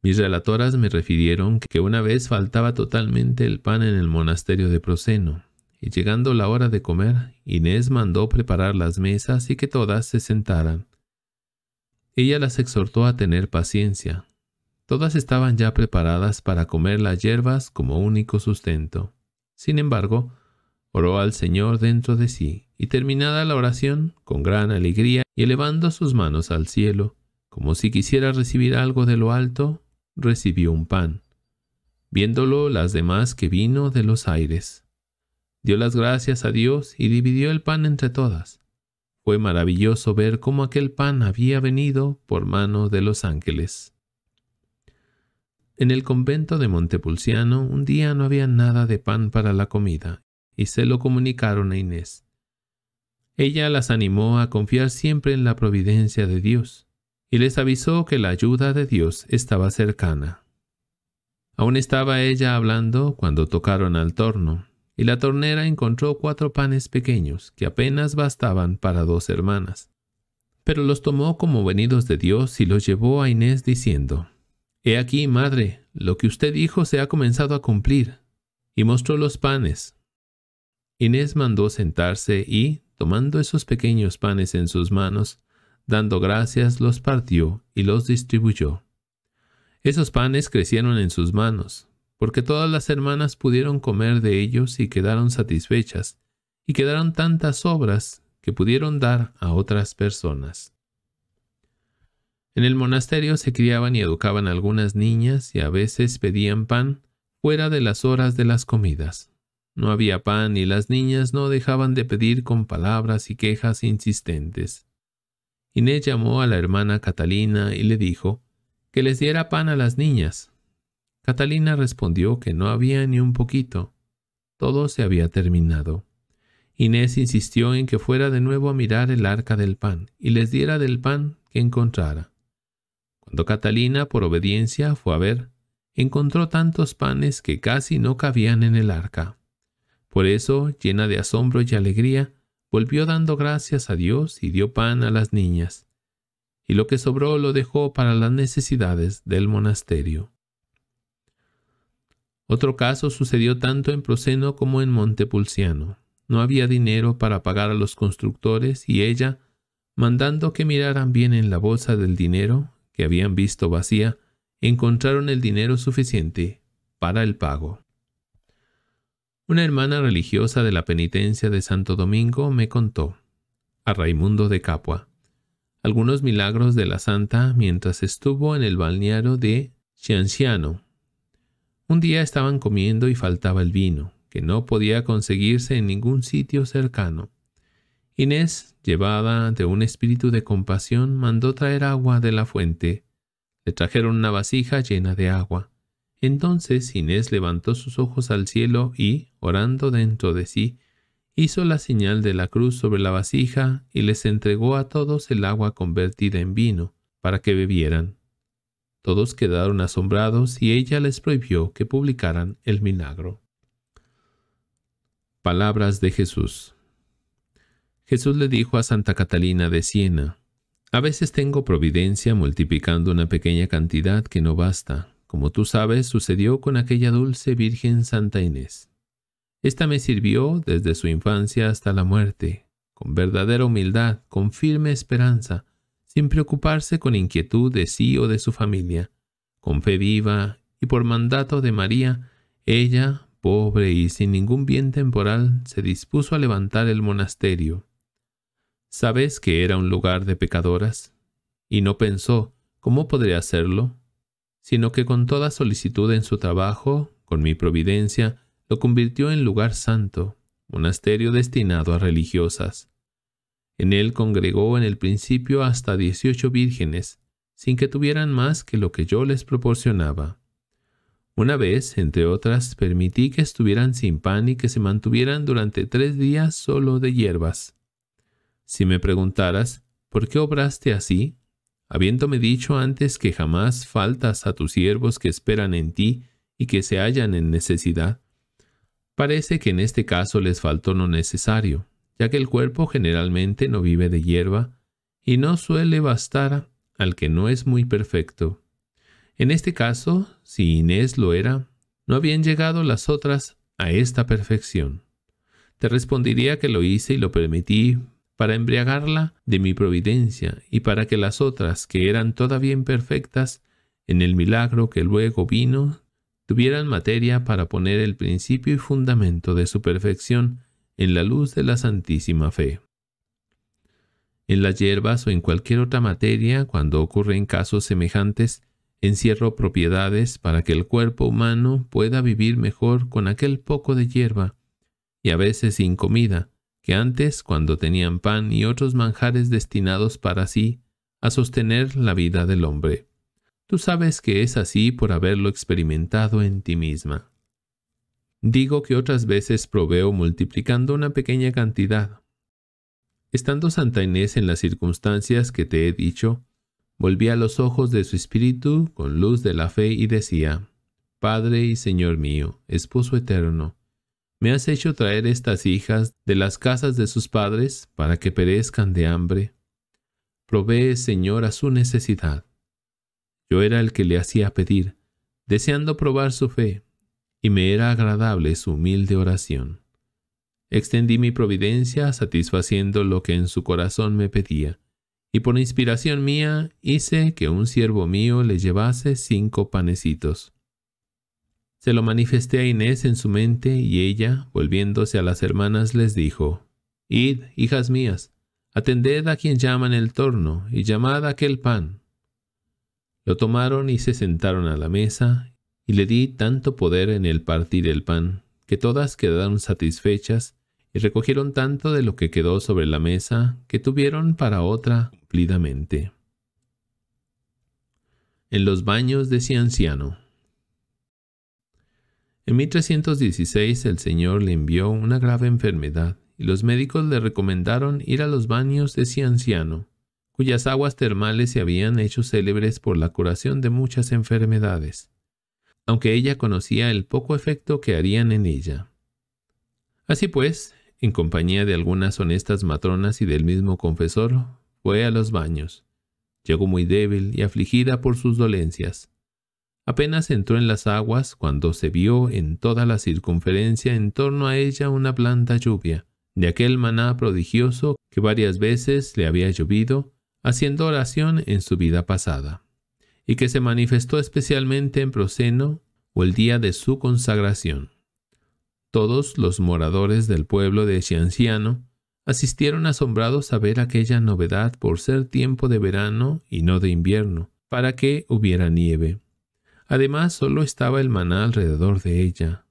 Mis relatoras me refirieron que una vez faltaba totalmente el pan en el monasterio de Proseno, y llegando la hora de comer, Inés mandó preparar las mesas y que todas se sentaran. Ella las exhortó a tener paciencia. Todas estaban ya preparadas para comer las hierbas como único sustento. Sin embargo, oró al Señor dentro de sí, y terminada la oración, con gran alegría y elevando sus manos al cielo, como si quisiera recibir algo de lo alto, recibió un pan. Viéndolo las demás que vino de los aires. Dio las gracias a Dios y dividió el pan entre todas. Fue maravilloso ver cómo aquel pan había venido por mano de los ángeles. En el convento de Montepulciano un día no había nada de pan para la comida y se lo comunicaron a Inés. Ella las animó a confiar siempre en la providencia de Dios y les avisó que la ayuda de Dios estaba cercana. Aún estaba ella hablando cuando tocaron al torno, y la tornera encontró cuatro panes pequeños que apenas bastaban para dos hermanas. Pero los tomó como venidos de Dios y los llevó a Inés diciendo, He aquí, madre, lo que usted dijo se ha comenzado a cumplir. Y mostró los panes, Inés mandó sentarse y, tomando esos pequeños panes en sus manos, dando gracias, los partió y los distribuyó. Esos panes crecieron en sus manos, porque todas las hermanas pudieron comer de ellos y quedaron satisfechas, y quedaron tantas obras que pudieron dar a otras personas. En el monasterio se criaban y educaban algunas niñas y a veces pedían pan fuera de las horas de las comidas. No había pan y las niñas no dejaban de pedir con palabras y quejas insistentes. Inés llamó a la hermana Catalina y le dijo que les diera pan a las niñas. Catalina respondió que no había ni un poquito. Todo se había terminado. Inés insistió en que fuera de nuevo a mirar el arca del pan y les diera del pan que encontrara. Cuando Catalina, por obediencia, fue a ver, encontró tantos panes que casi no cabían en el arca. Por eso, llena de asombro y alegría, volvió dando gracias a Dios y dio pan a las niñas. Y lo que sobró lo dejó para las necesidades del monasterio. Otro caso sucedió tanto en Proceno como en Montepulciano. No había dinero para pagar a los constructores y ella, mandando que miraran bien en la bolsa del dinero, que habían visto vacía, encontraron el dinero suficiente para el pago. Una hermana religiosa de la penitencia de Santo Domingo me contó, a Raimundo de Capua, algunos milagros de la santa mientras estuvo en el balneario de chianciano Un día estaban comiendo y faltaba el vino, que no podía conseguirse en ningún sitio cercano. Inés, llevada de un espíritu de compasión, mandó traer agua de la fuente. Le trajeron una vasija llena de agua. Entonces Inés levantó sus ojos al cielo y, orando dentro de sí, hizo la señal de la cruz sobre la vasija y les entregó a todos el agua convertida en vino, para que bebieran. Todos quedaron asombrados y ella les prohibió que publicaran el milagro. Palabras de Jesús. Jesús le dijo a Santa Catalina de Siena, A veces tengo providencia multiplicando una pequeña cantidad que no basta, como tú sabes, sucedió con aquella dulce Virgen Santa Inés. Esta me sirvió desde su infancia hasta la muerte, con verdadera humildad, con firme esperanza, sin preocuparse con inquietud de sí o de su familia. Con fe viva y por mandato de María, ella, pobre y sin ningún bien temporal, se dispuso a levantar el monasterio. Sabes que era un lugar de pecadoras, y no pensó cómo podría hacerlo, sino que con toda solicitud en su trabajo, con mi providencia, lo convirtió en lugar santo, monasterio destinado a religiosas. En él congregó en el principio hasta dieciocho vírgenes, sin que tuvieran más que lo que yo les proporcionaba. Una vez, entre otras, permití que estuvieran sin pan y que se mantuvieran durante tres días solo de hierbas. Si me preguntaras, ¿por qué obraste así? habiéndome dicho antes que jamás faltas a tus siervos que esperan en ti y que se hallan en necesidad. Parece que en este caso les faltó lo necesario, ya que el cuerpo generalmente no vive de hierba y no suele bastar al que no es muy perfecto. En este caso, si Inés lo era, no habían llegado las otras a esta perfección. Te respondería que lo hice y lo permití para embriagarla de mi providencia y para que las otras, que eran todavía imperfectas, en el milagro que luego vino, tuvieran materia para poner el principio y fundamento de su perfección en la luz de la santísima fe. En las hierbas o en cualquier otra materia, cuando ocurren casos semejantes, encierro propiedades para que el cuerpo humano pueda vivir mejor con aquel poco de hierba, y a veces sin comida, que antes, cuando tenían pan y otros manjares destinados para sí, a sostener la vida del hombre. Tú sabes que es así por haberlo experimentado en ti misma. Digo que otras veces proveo multiplicando una pequeña cantidad. Estando Santa Inés en las circunstancias que te he dicho, volvía los ojos de su espíritu con luz de la fe y decía, Padre y Señor mío, esposo eterno, me has hecho traer estas hijas de las casas de sus padres para que perezcan de hambre. Provee, Señor, a su necesidad. Yo era el que le hacía pedir, deseando probar su fe, y me era agradable su humilde oración. Extendí mi providencia satisfaciendo lo que en su corazón me pedía, y por inspiración mía hice que un siervo mío le llevase cinco panecitos se lo manifesté a Inés en su mente y ella, volviéndose a las hermanas, les dijo, Id, hijas mías, atended a quien llaman el torno y llamad aquel pan. Lo tomaron y se sentaron a la mesa y le di tanto poder en el partir el pan que todas quedaron satisfechas y recogieron tanto de lo que quedó sobre la mesa que tuvieron para otra cumplidamente. En los baños decía anciano. En 1316 el Señor le envió una grave enfermedad y los médicos le recomendaron ir a los baños de Cianciano, cuyas aguas termales se habían hecho célebres por la curación de muchas enfermedades, aunque ella conocía el poco efecto que harían en ella. Así pues, en compañía de algunas honestas matronas y del mismo confesor, fue a los baños. Llegó muy débil y afligida por sus dolencias. Apenas entró en las aguas cuando se vio en toda la circunferencia en torno a ella una planta lluvia, de aquel maná prodigioso que varias veces le había llovido, haciendo oración en su vida pasada, y que se manifestó especialmente en Proceno o el día de su consagración. Todos los moradores del pueblo de Xianciano asistieron asombrados a ver aquella novedad por ser tiempo de verano y no de invierno, para que hubiera nieve Además, solo estaba el maná alrededor de ella.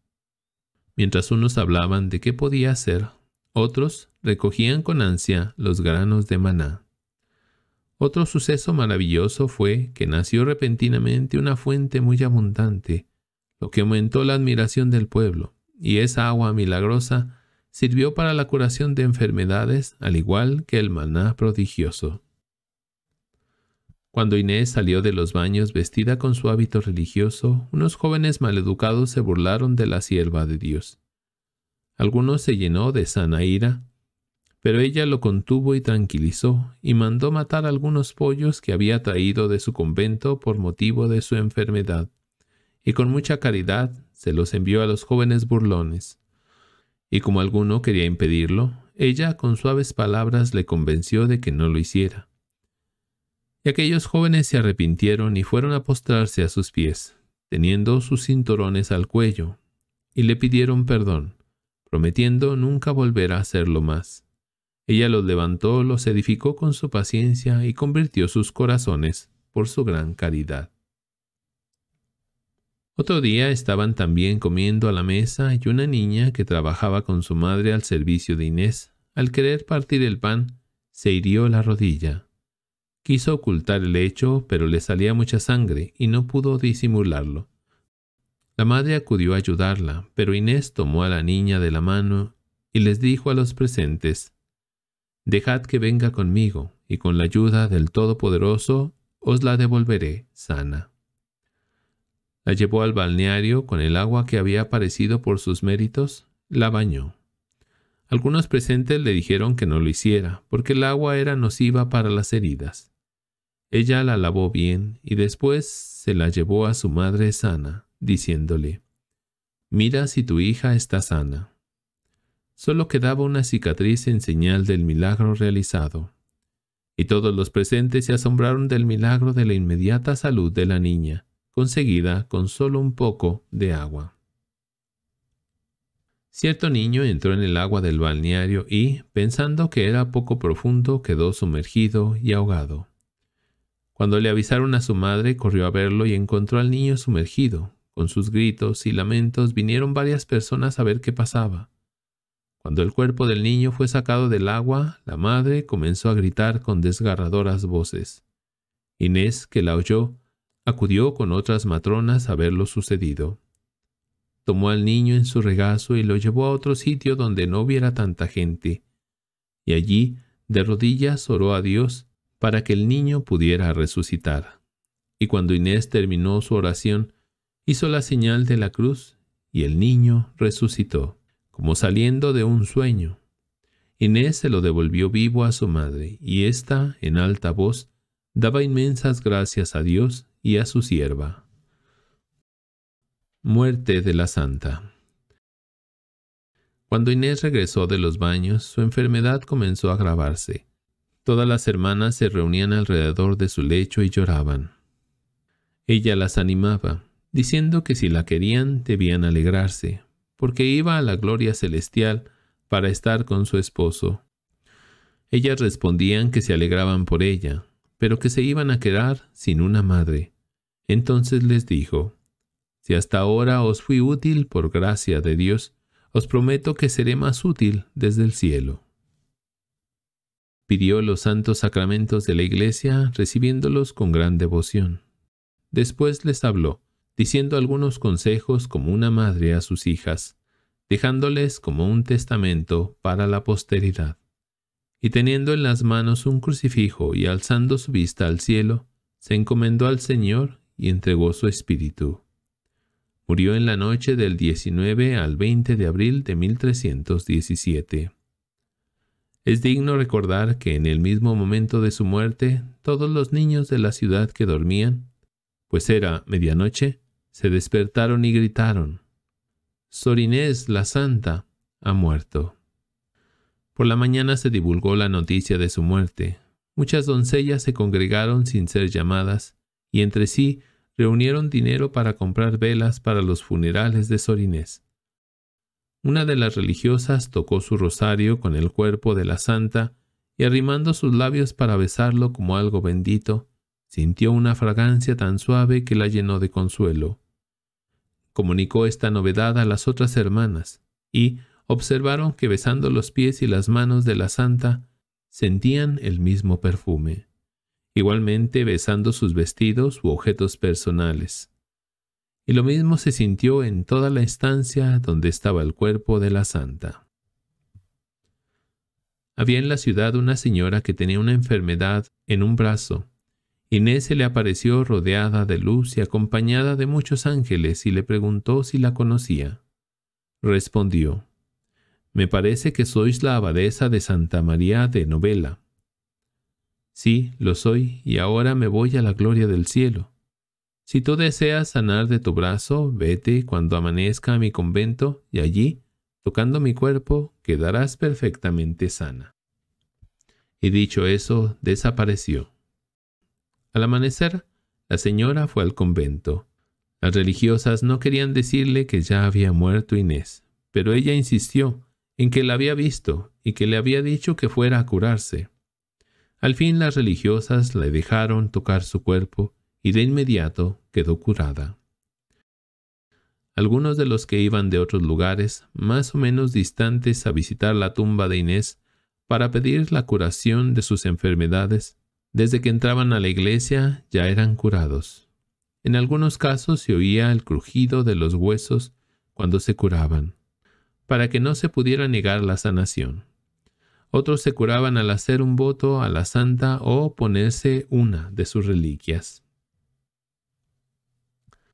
Mientras unos hablaban de qué podía hacer, otros recogían con ansia los granos de maná. Otro suceso maravilloso fue que nació repentinamente una fuente muy abundante, lo que aumentó la admiración del pueblo, y esa agua milagrosa sirvió para la curación de enfermedades, al igual que el maná prodigioso. Cuando Inés salió de los baños vestida con su hábito religioso, unos jóvenes maleducados se burlaron de la sierva de Dios. Algunos se llenó de sana ira, pero ella lo contuvo y tranquilizó, y mandó matar algunos pollos que había traído de su convento por motivo de su enfermedad, y con mucha caridad se los envió a los jóvenes burlones. Y como alguno quería impedirlo, ella con suaves palabras le convenció de que no lo hiciera. Y aquellos jóvenes se arrepintieron y fueron a postrarse a sus pies, teniendo sus cinturones al cuello, y le pidieron perdón, prometiendo nunca volver a hacerlo más. Ella los levantó, los edificó con su paciencia y convirtió sus corazones por su gran caridad. Otro día estaban también comiendo a la mesa y una niña que trabajaba con su madre al servicio de Inés, al querer partir el pan, se hirió la rodilla. Quiso ocultar el hecho, pero le salía mucha sangre y no pudo disimularlo. La madre acudió a ayudarla, pero Inés tomó a la niña de la mano y les dijo a los presentes, Dejad que venga conmigo, y con la ayuda del Todopoderoso os la devolveré sana. La llevó al balneario con el agua que había aparecido por sus méritos, la bañó algunos presentes le dijeron que no lo hiciera, porque el agua era nociva para las heridas. Ella la lavó bien y después se la llevó a su madre sana, diciéndole, Mira si tu hija está sana. Solo quedaba una cicatriz en señal del milagro realizado. Y todos los presentes se asombraron del milagro de la inmediata salud de la niña, conseguida con solo un poco de agua. Cierto niño entró en el agua del balneario y, pensando que era poco profundo, quedó sumergido y ahogado. Cuando le avisaron a su madre, corrió a verlo y encontró al niño sumergido. Con sus gritos y lamentos vinieron varias personas a ver qué pasaba. Cuando el cuerpo del niño fue sacado del agua, la madre comenzó a gritar con desgarradoras voces. Inés, que la oyó, acudió con otras matronas a ver lo sucedido tomó al niño en su regazo y lo llevó a otro sitio donde no hubiera tanta gente, y allí, de rodillas, oró a Dios para que el niño pudiera resucitar. Y cuando Inés terminó su oración, hizo la señal de la cruz y el niño resucitó, como saliendo de un sueño. Inés se lo devolvió vivo a su madre, y ésta, en alta voz, daba inmensas gracias a Dios y a su sierva. Muerte de la Santa. Cuando Inés regresó de los baños, su enfermedad comenzó a agravarse. Todas las hermanas se reunían alrededor de su lecho y lloraban. Ella las animaba, diciendo que si la querían debían alegrarse, porque iba a la gloria celestial para estar con su esposo. Ellas respondían que se alegraban por ella, pero que se iban a quedar sin una madre. Entonces les dijo, si hasta ahora os fui útil por gracia de Dios, os prometo que seré más útil desde el cielo. Pidió los santos sacramentos de la iglesia, recibiéndolos con gran devoción. Después les habló, diciendo algunos consejos como una madre a sus hijas, dejándoles como un testamento para la posteridad. Y teniendo en las manos un crucifijo y alzando su vista al cielo, se encomendó al Señor y entregó su espíritu. Murió en la noche del 19 al 20 de abril de 1317. Es digno recordar que en el mismo momento de su muerte, todos los niños de la ciudad que dormían, pues era medianoche, se despertaron y gritaron, «Sorinés la Santa ha muerto. Por la mañana se divulgó la noticia de su muerte. Muchas doncellas se congregaron sin ser llamadas, y entre sí reunieron dinero para comprar velas para los funerales de Sorinés. Una de las religiosas tocó su rosario con el cuerpo de la santa y arrimando sus labios para besarlo como algo bendito, sintió una fragancia tan suave que la llenó de consuelo. Comunicó esta novedad a las otras hermanas y observaron que besando los pies y las manos de la santa sentían el mismo perfume igualmente besando sus vestidos u objetos personales. Y lo mismo se sintió en toda la estancia donde estaba el cuerpo de la santa. Había en la ciudad una señora que tenía una enfermedad en un brazo. Inés se le apareció rodeada de luz y acompañada de muchos ángeles y le preguntó si la conocía. Respondió, Me parece que sois la abadesa de Santa María de Novela Sí, lo soy, y ahora me voy a la gloria del cielo. Si tú deseas sanar de tu brazo, vete cuando amanezca a mi convento, y allí, tocando mi cuerpo, quedarás perfectamente sana. Y dicho eso, desapareció. Al amanecer, la señora fue al convento. Las religiosas no querían decirle que ya había muerto Inés, pero ella insistió en que la había visto y que le había dicho que fuera a curarse. Al fin las religiosas le dejaron tocar su cuerpo y de inmediato quedó curada. Algunos de los que iban de otros lugares, más o menos distantes, a visitar la tumba de Inés para pedir la curación de sus enfermedades, desde que entraban a la iglesia ya eran curados. En algunos casos se oía el crujido de los huesos cuando se curaban, para que no se pudiera negar la sanación. Otros se curaban al hacer un voto a la santa o ponerse una de sus reliquias.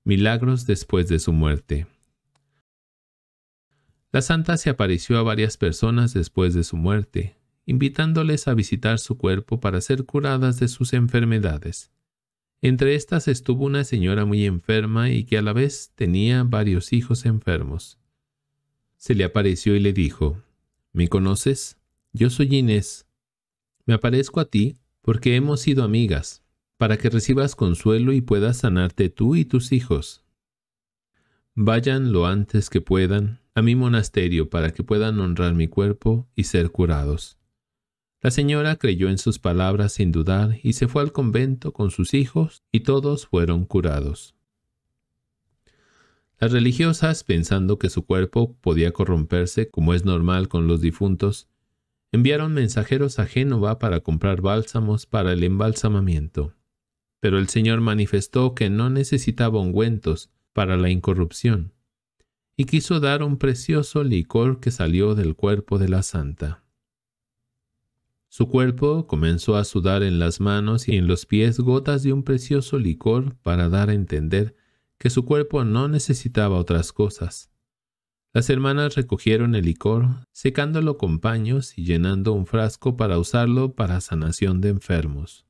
Milagros después de su muerte. La santa se apareció a varias personas después de su muerte, invitándoles a visitar su cuerpo para ser curadas de sus enfermedades. Entre estas estuvo una señora muy enferma y que a la vez tenía varios hijos enfermos. Se le apareció y le dijo, ¿Me conoces? Yo soy Inés. Me aparezco a ti porque hemos sido amigas, para que recibas consuelo y puedas sanarte tú y tus hijos. Vayan lo antes que puedan a mi monasterio para que puedan honrar mi cuerpo y ser curados. La señora creyó en sus palabras sin dudar y se fue al convento con sus hijos y todos fueron curados. Las religiosas, pensando que su cuerpo podía corromperse como es normal con los difuntos, enviaron mensajeros a Génova para comprar bálsamos para el embalsamamiento. Pero el Señor manifestó que no necesitaba ungüentos para la incorrupción, y quiso dar un precioso licor que salió del cuerpo de la santa. Su cuerpo comenzó a sudar en las manos y en los pies gotas de un precioso licor para dar a entender que su cuerpo no necesitaba otras cosas, las hermanas recogieron el licor, secándolo con paños y llenando un frasco para usarlo para sanación de enfermos.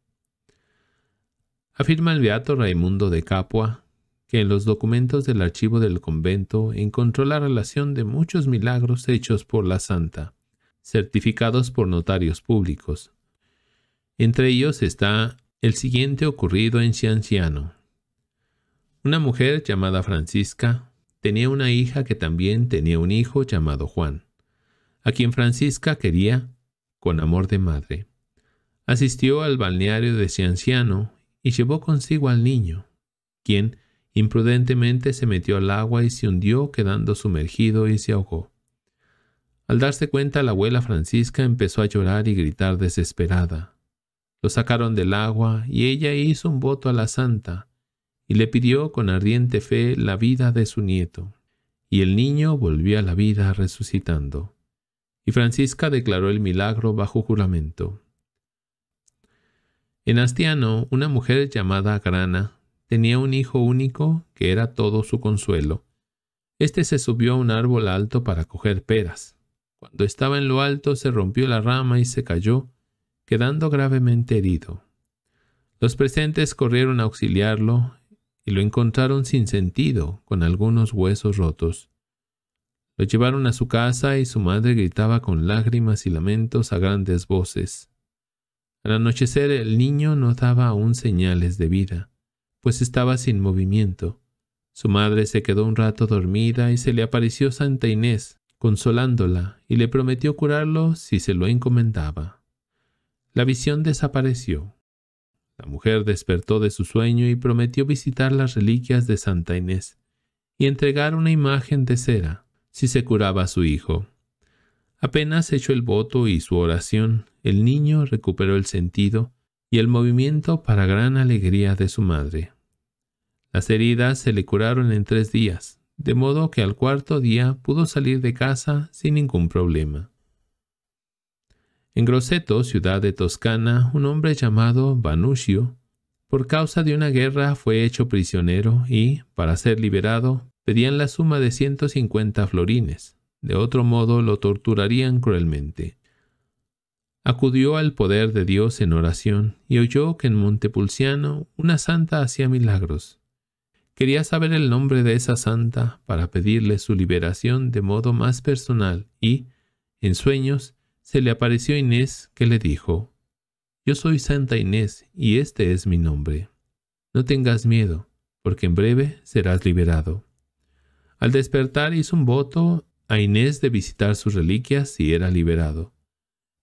Afirma el beato Raimundo de Capua que en los documentos del archivo del convento encontró la relación de muchos milagros hechos por la santa, certificados por notarios públicos. Entre ellos está el siguiente ocurrido en Cianciano. Una mujer llamada Francisca tenía una hija que también tenía un hijo llamado Juan, a quien Francisca quería con amor de madre. Asistió al balneario de anciano y llevó consigo al niño, quien imprudentemente se metió al agua y se hundió quedando sumergido y se ahogó. Al darse cuenta, la abuela Francisca empezó a llorar y gritar desesperada. Lo sacaron del agua y ella hizo un voto a la santa, y le pidió con ardiente fe la vida de su nieto. Y el niño volvió a la vida resucitando. Y Francisca declaró el milagro bajo juramento. En Astiano, una mujer llamada Grana tenía un hijo único que era todo su consuelo. Este se subió a un árbol alto para coger peras. Cuando estaba en lo alto se rompió la rama y se cayó, quedando gravemente herido. Los presentes corrieron a auxiliarlo y lo encontraron sin sentido, con algunos huesos rotos. Lo llevaron a su casa y su madre gritaba con lágrimas y lamentos a grandes voces. Al anochecer el niño no daba aún señales de vida, pues estaba sin movimiento. Su madre se quedó un rato dormida y se le apareció Santa Inés, consolándola, y le prometió curarlo si se lo encomendaba. La visión desapareció. La mujer despertó de su sueño y prometió visitar las reliquias de Santa Inés y entregar una imagen de cera si se curaba a su hijo. Apenas hecho el voto y su oración, el niño recuperó el sentido y el movimiento para gran alegría de su madre. Las heridas se le curaron en tres días, de modo que al cuarto día pudo salir de casa sin ningún problema. En groseto ciudad de Toscana, un hombre llamado Banuccio, por causa de una guerra, fue hecho prisionero y, para ser liberado, pedían la suma de 150 florines. De otro modo, lo torturarían cruelmente. Acudió al poder de Dios en oración y oyó que en Montepulciano una santa hacía milagros. Quería saber el nombre de esa santa para pedirle su liberación de modo más personal y, en sueños, se le apareció Inés, que le dijo, Yo soy Santa Inés, y este es mi nombre. No tengas miedo, porque en breve serás liberado. Al despertar hizo un voto a Inés de visitar sus reliquias si era liberado.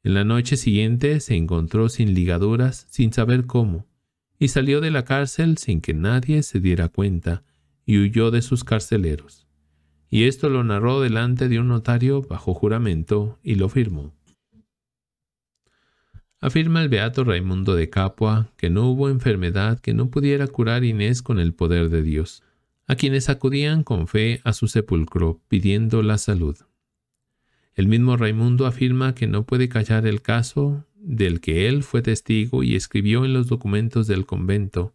En la noche siguiente se encontró sin ligaduras, sin saber cómo, y salió de la cárcel sin que nadie se diera cuenta, y huyó de sus carceleros. Y esto lo narró delante de un notario bajo juramento y lo firmó. Afirma el beato Raimundo de Capua que no hubo enfermedad que no pudiera curar Inés con el poder de Dios, a quienes acudían con fe a su sepulcro pidiendo la salud. El mismo Raimundo afirma que no puede callar el caso del que él fue testigo y escribió en los documentos del convento.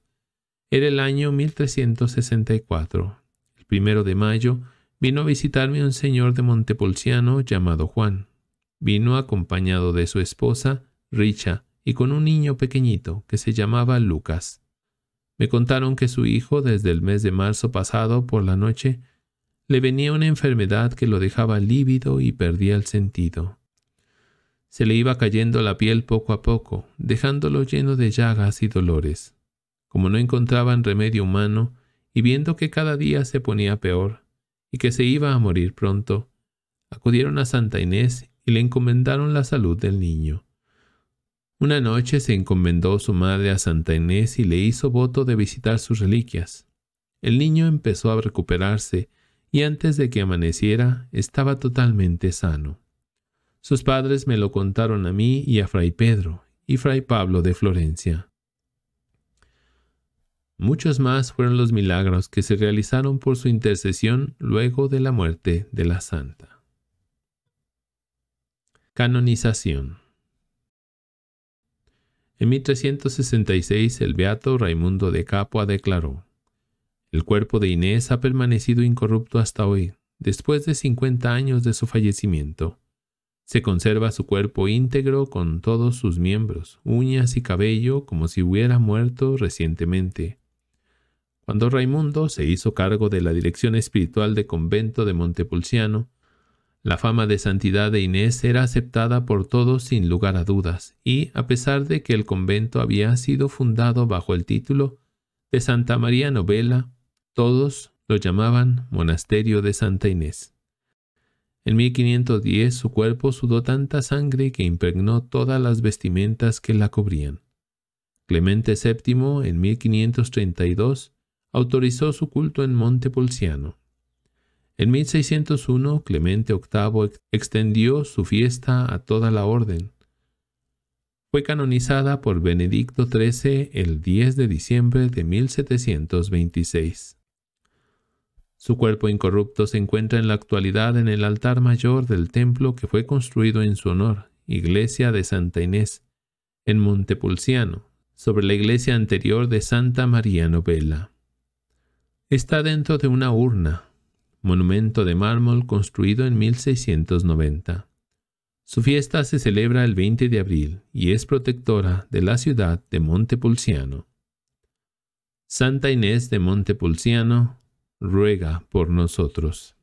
Era el año 1364. El primero de mayo vino a visitarme un señor de Montepulciano llamado Juan. Vino acompañado de su esposa, Richa y con un niño pequeñito que se llamaba Lucas. Me contaron que su hijo desde el mes de marzo pasado por la noche le venía una enfermedad que lo dejaba lívido y perdía el sentido. Se le iba cayendo la piel poco a poco, dejándolo lleno de llagas y dolores. Como no encontraban remedio humano, y viendo que cada día se ponía peor, y que se iba a morir pronto, acudieron a Santa Inés y le encomendaron la salud del niño. Una noche se encomendó su madre a Santa Inés y le hizo voto de visitar sus reliquias. El niño empezó a recuperarse y antes de que amaneciera estaba totalmente sano. Sus padres me lo contaron a mí y a Fray Pedro y Fray Pablo de Florencia. Muchos más fueron los milagros que se realizaron por su intercesión luego de la muerte de la santa. Canonización en 1366 el beato Raimundo de Capua declaró, El cuerpo de Inés ha permanecido incorrupto hasta hoy, después de 50 años de su fallecimiento. Se conserva su cuerpo íntegro con todos sus miembros, uñas y cabello como si hubiera muerto recientemente. Cuando Raimundo se hizo cargo de la dirección espiritual del convento de Montepulciano, la fama de santidad de Inés era aceptada por todos sin lugar a dudas, y, a pesar de que el convento había sido fundado bajo el título de Santa María Novela, todos lo llamaban Monasterio de Santa Inés. En 1510 su cuerpo sudó tanta sangre que impregnó todas las vestimentas que la cubrían. Clemente VII, en 1532, autorizó su culto en Montepulciano, en 1601, Clemente VIII extendió su fiesta a toda la orden. Fue canonizada por Benedicto XIII el 10 de diciembre de 1726. Su cuerpo incorrupto se encuentra en la actualidad en el altar mayor del templo que fue construido en su honor, iglesia de Santa Inés, en Montepulciano, sobre la iglesia anterior de Santa María Novella. Está dentro de una urna, monumento de mármol construido en 1690. Su fiesta se celebra el 20 de abril y es protectora de la ciudad de Montepulciano. Santa Inés de Montepulciano ruega por nosotros.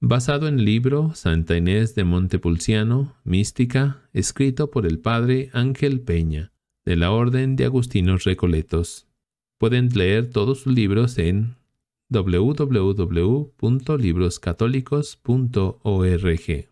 Basado en el libro Santa Inés de Montepulciano, Mística, escrito por el padre Ángel Peña, de la Orden de Agustinos Recoletos. Pueden leer todos sus libros en www.libroscatólicos.org.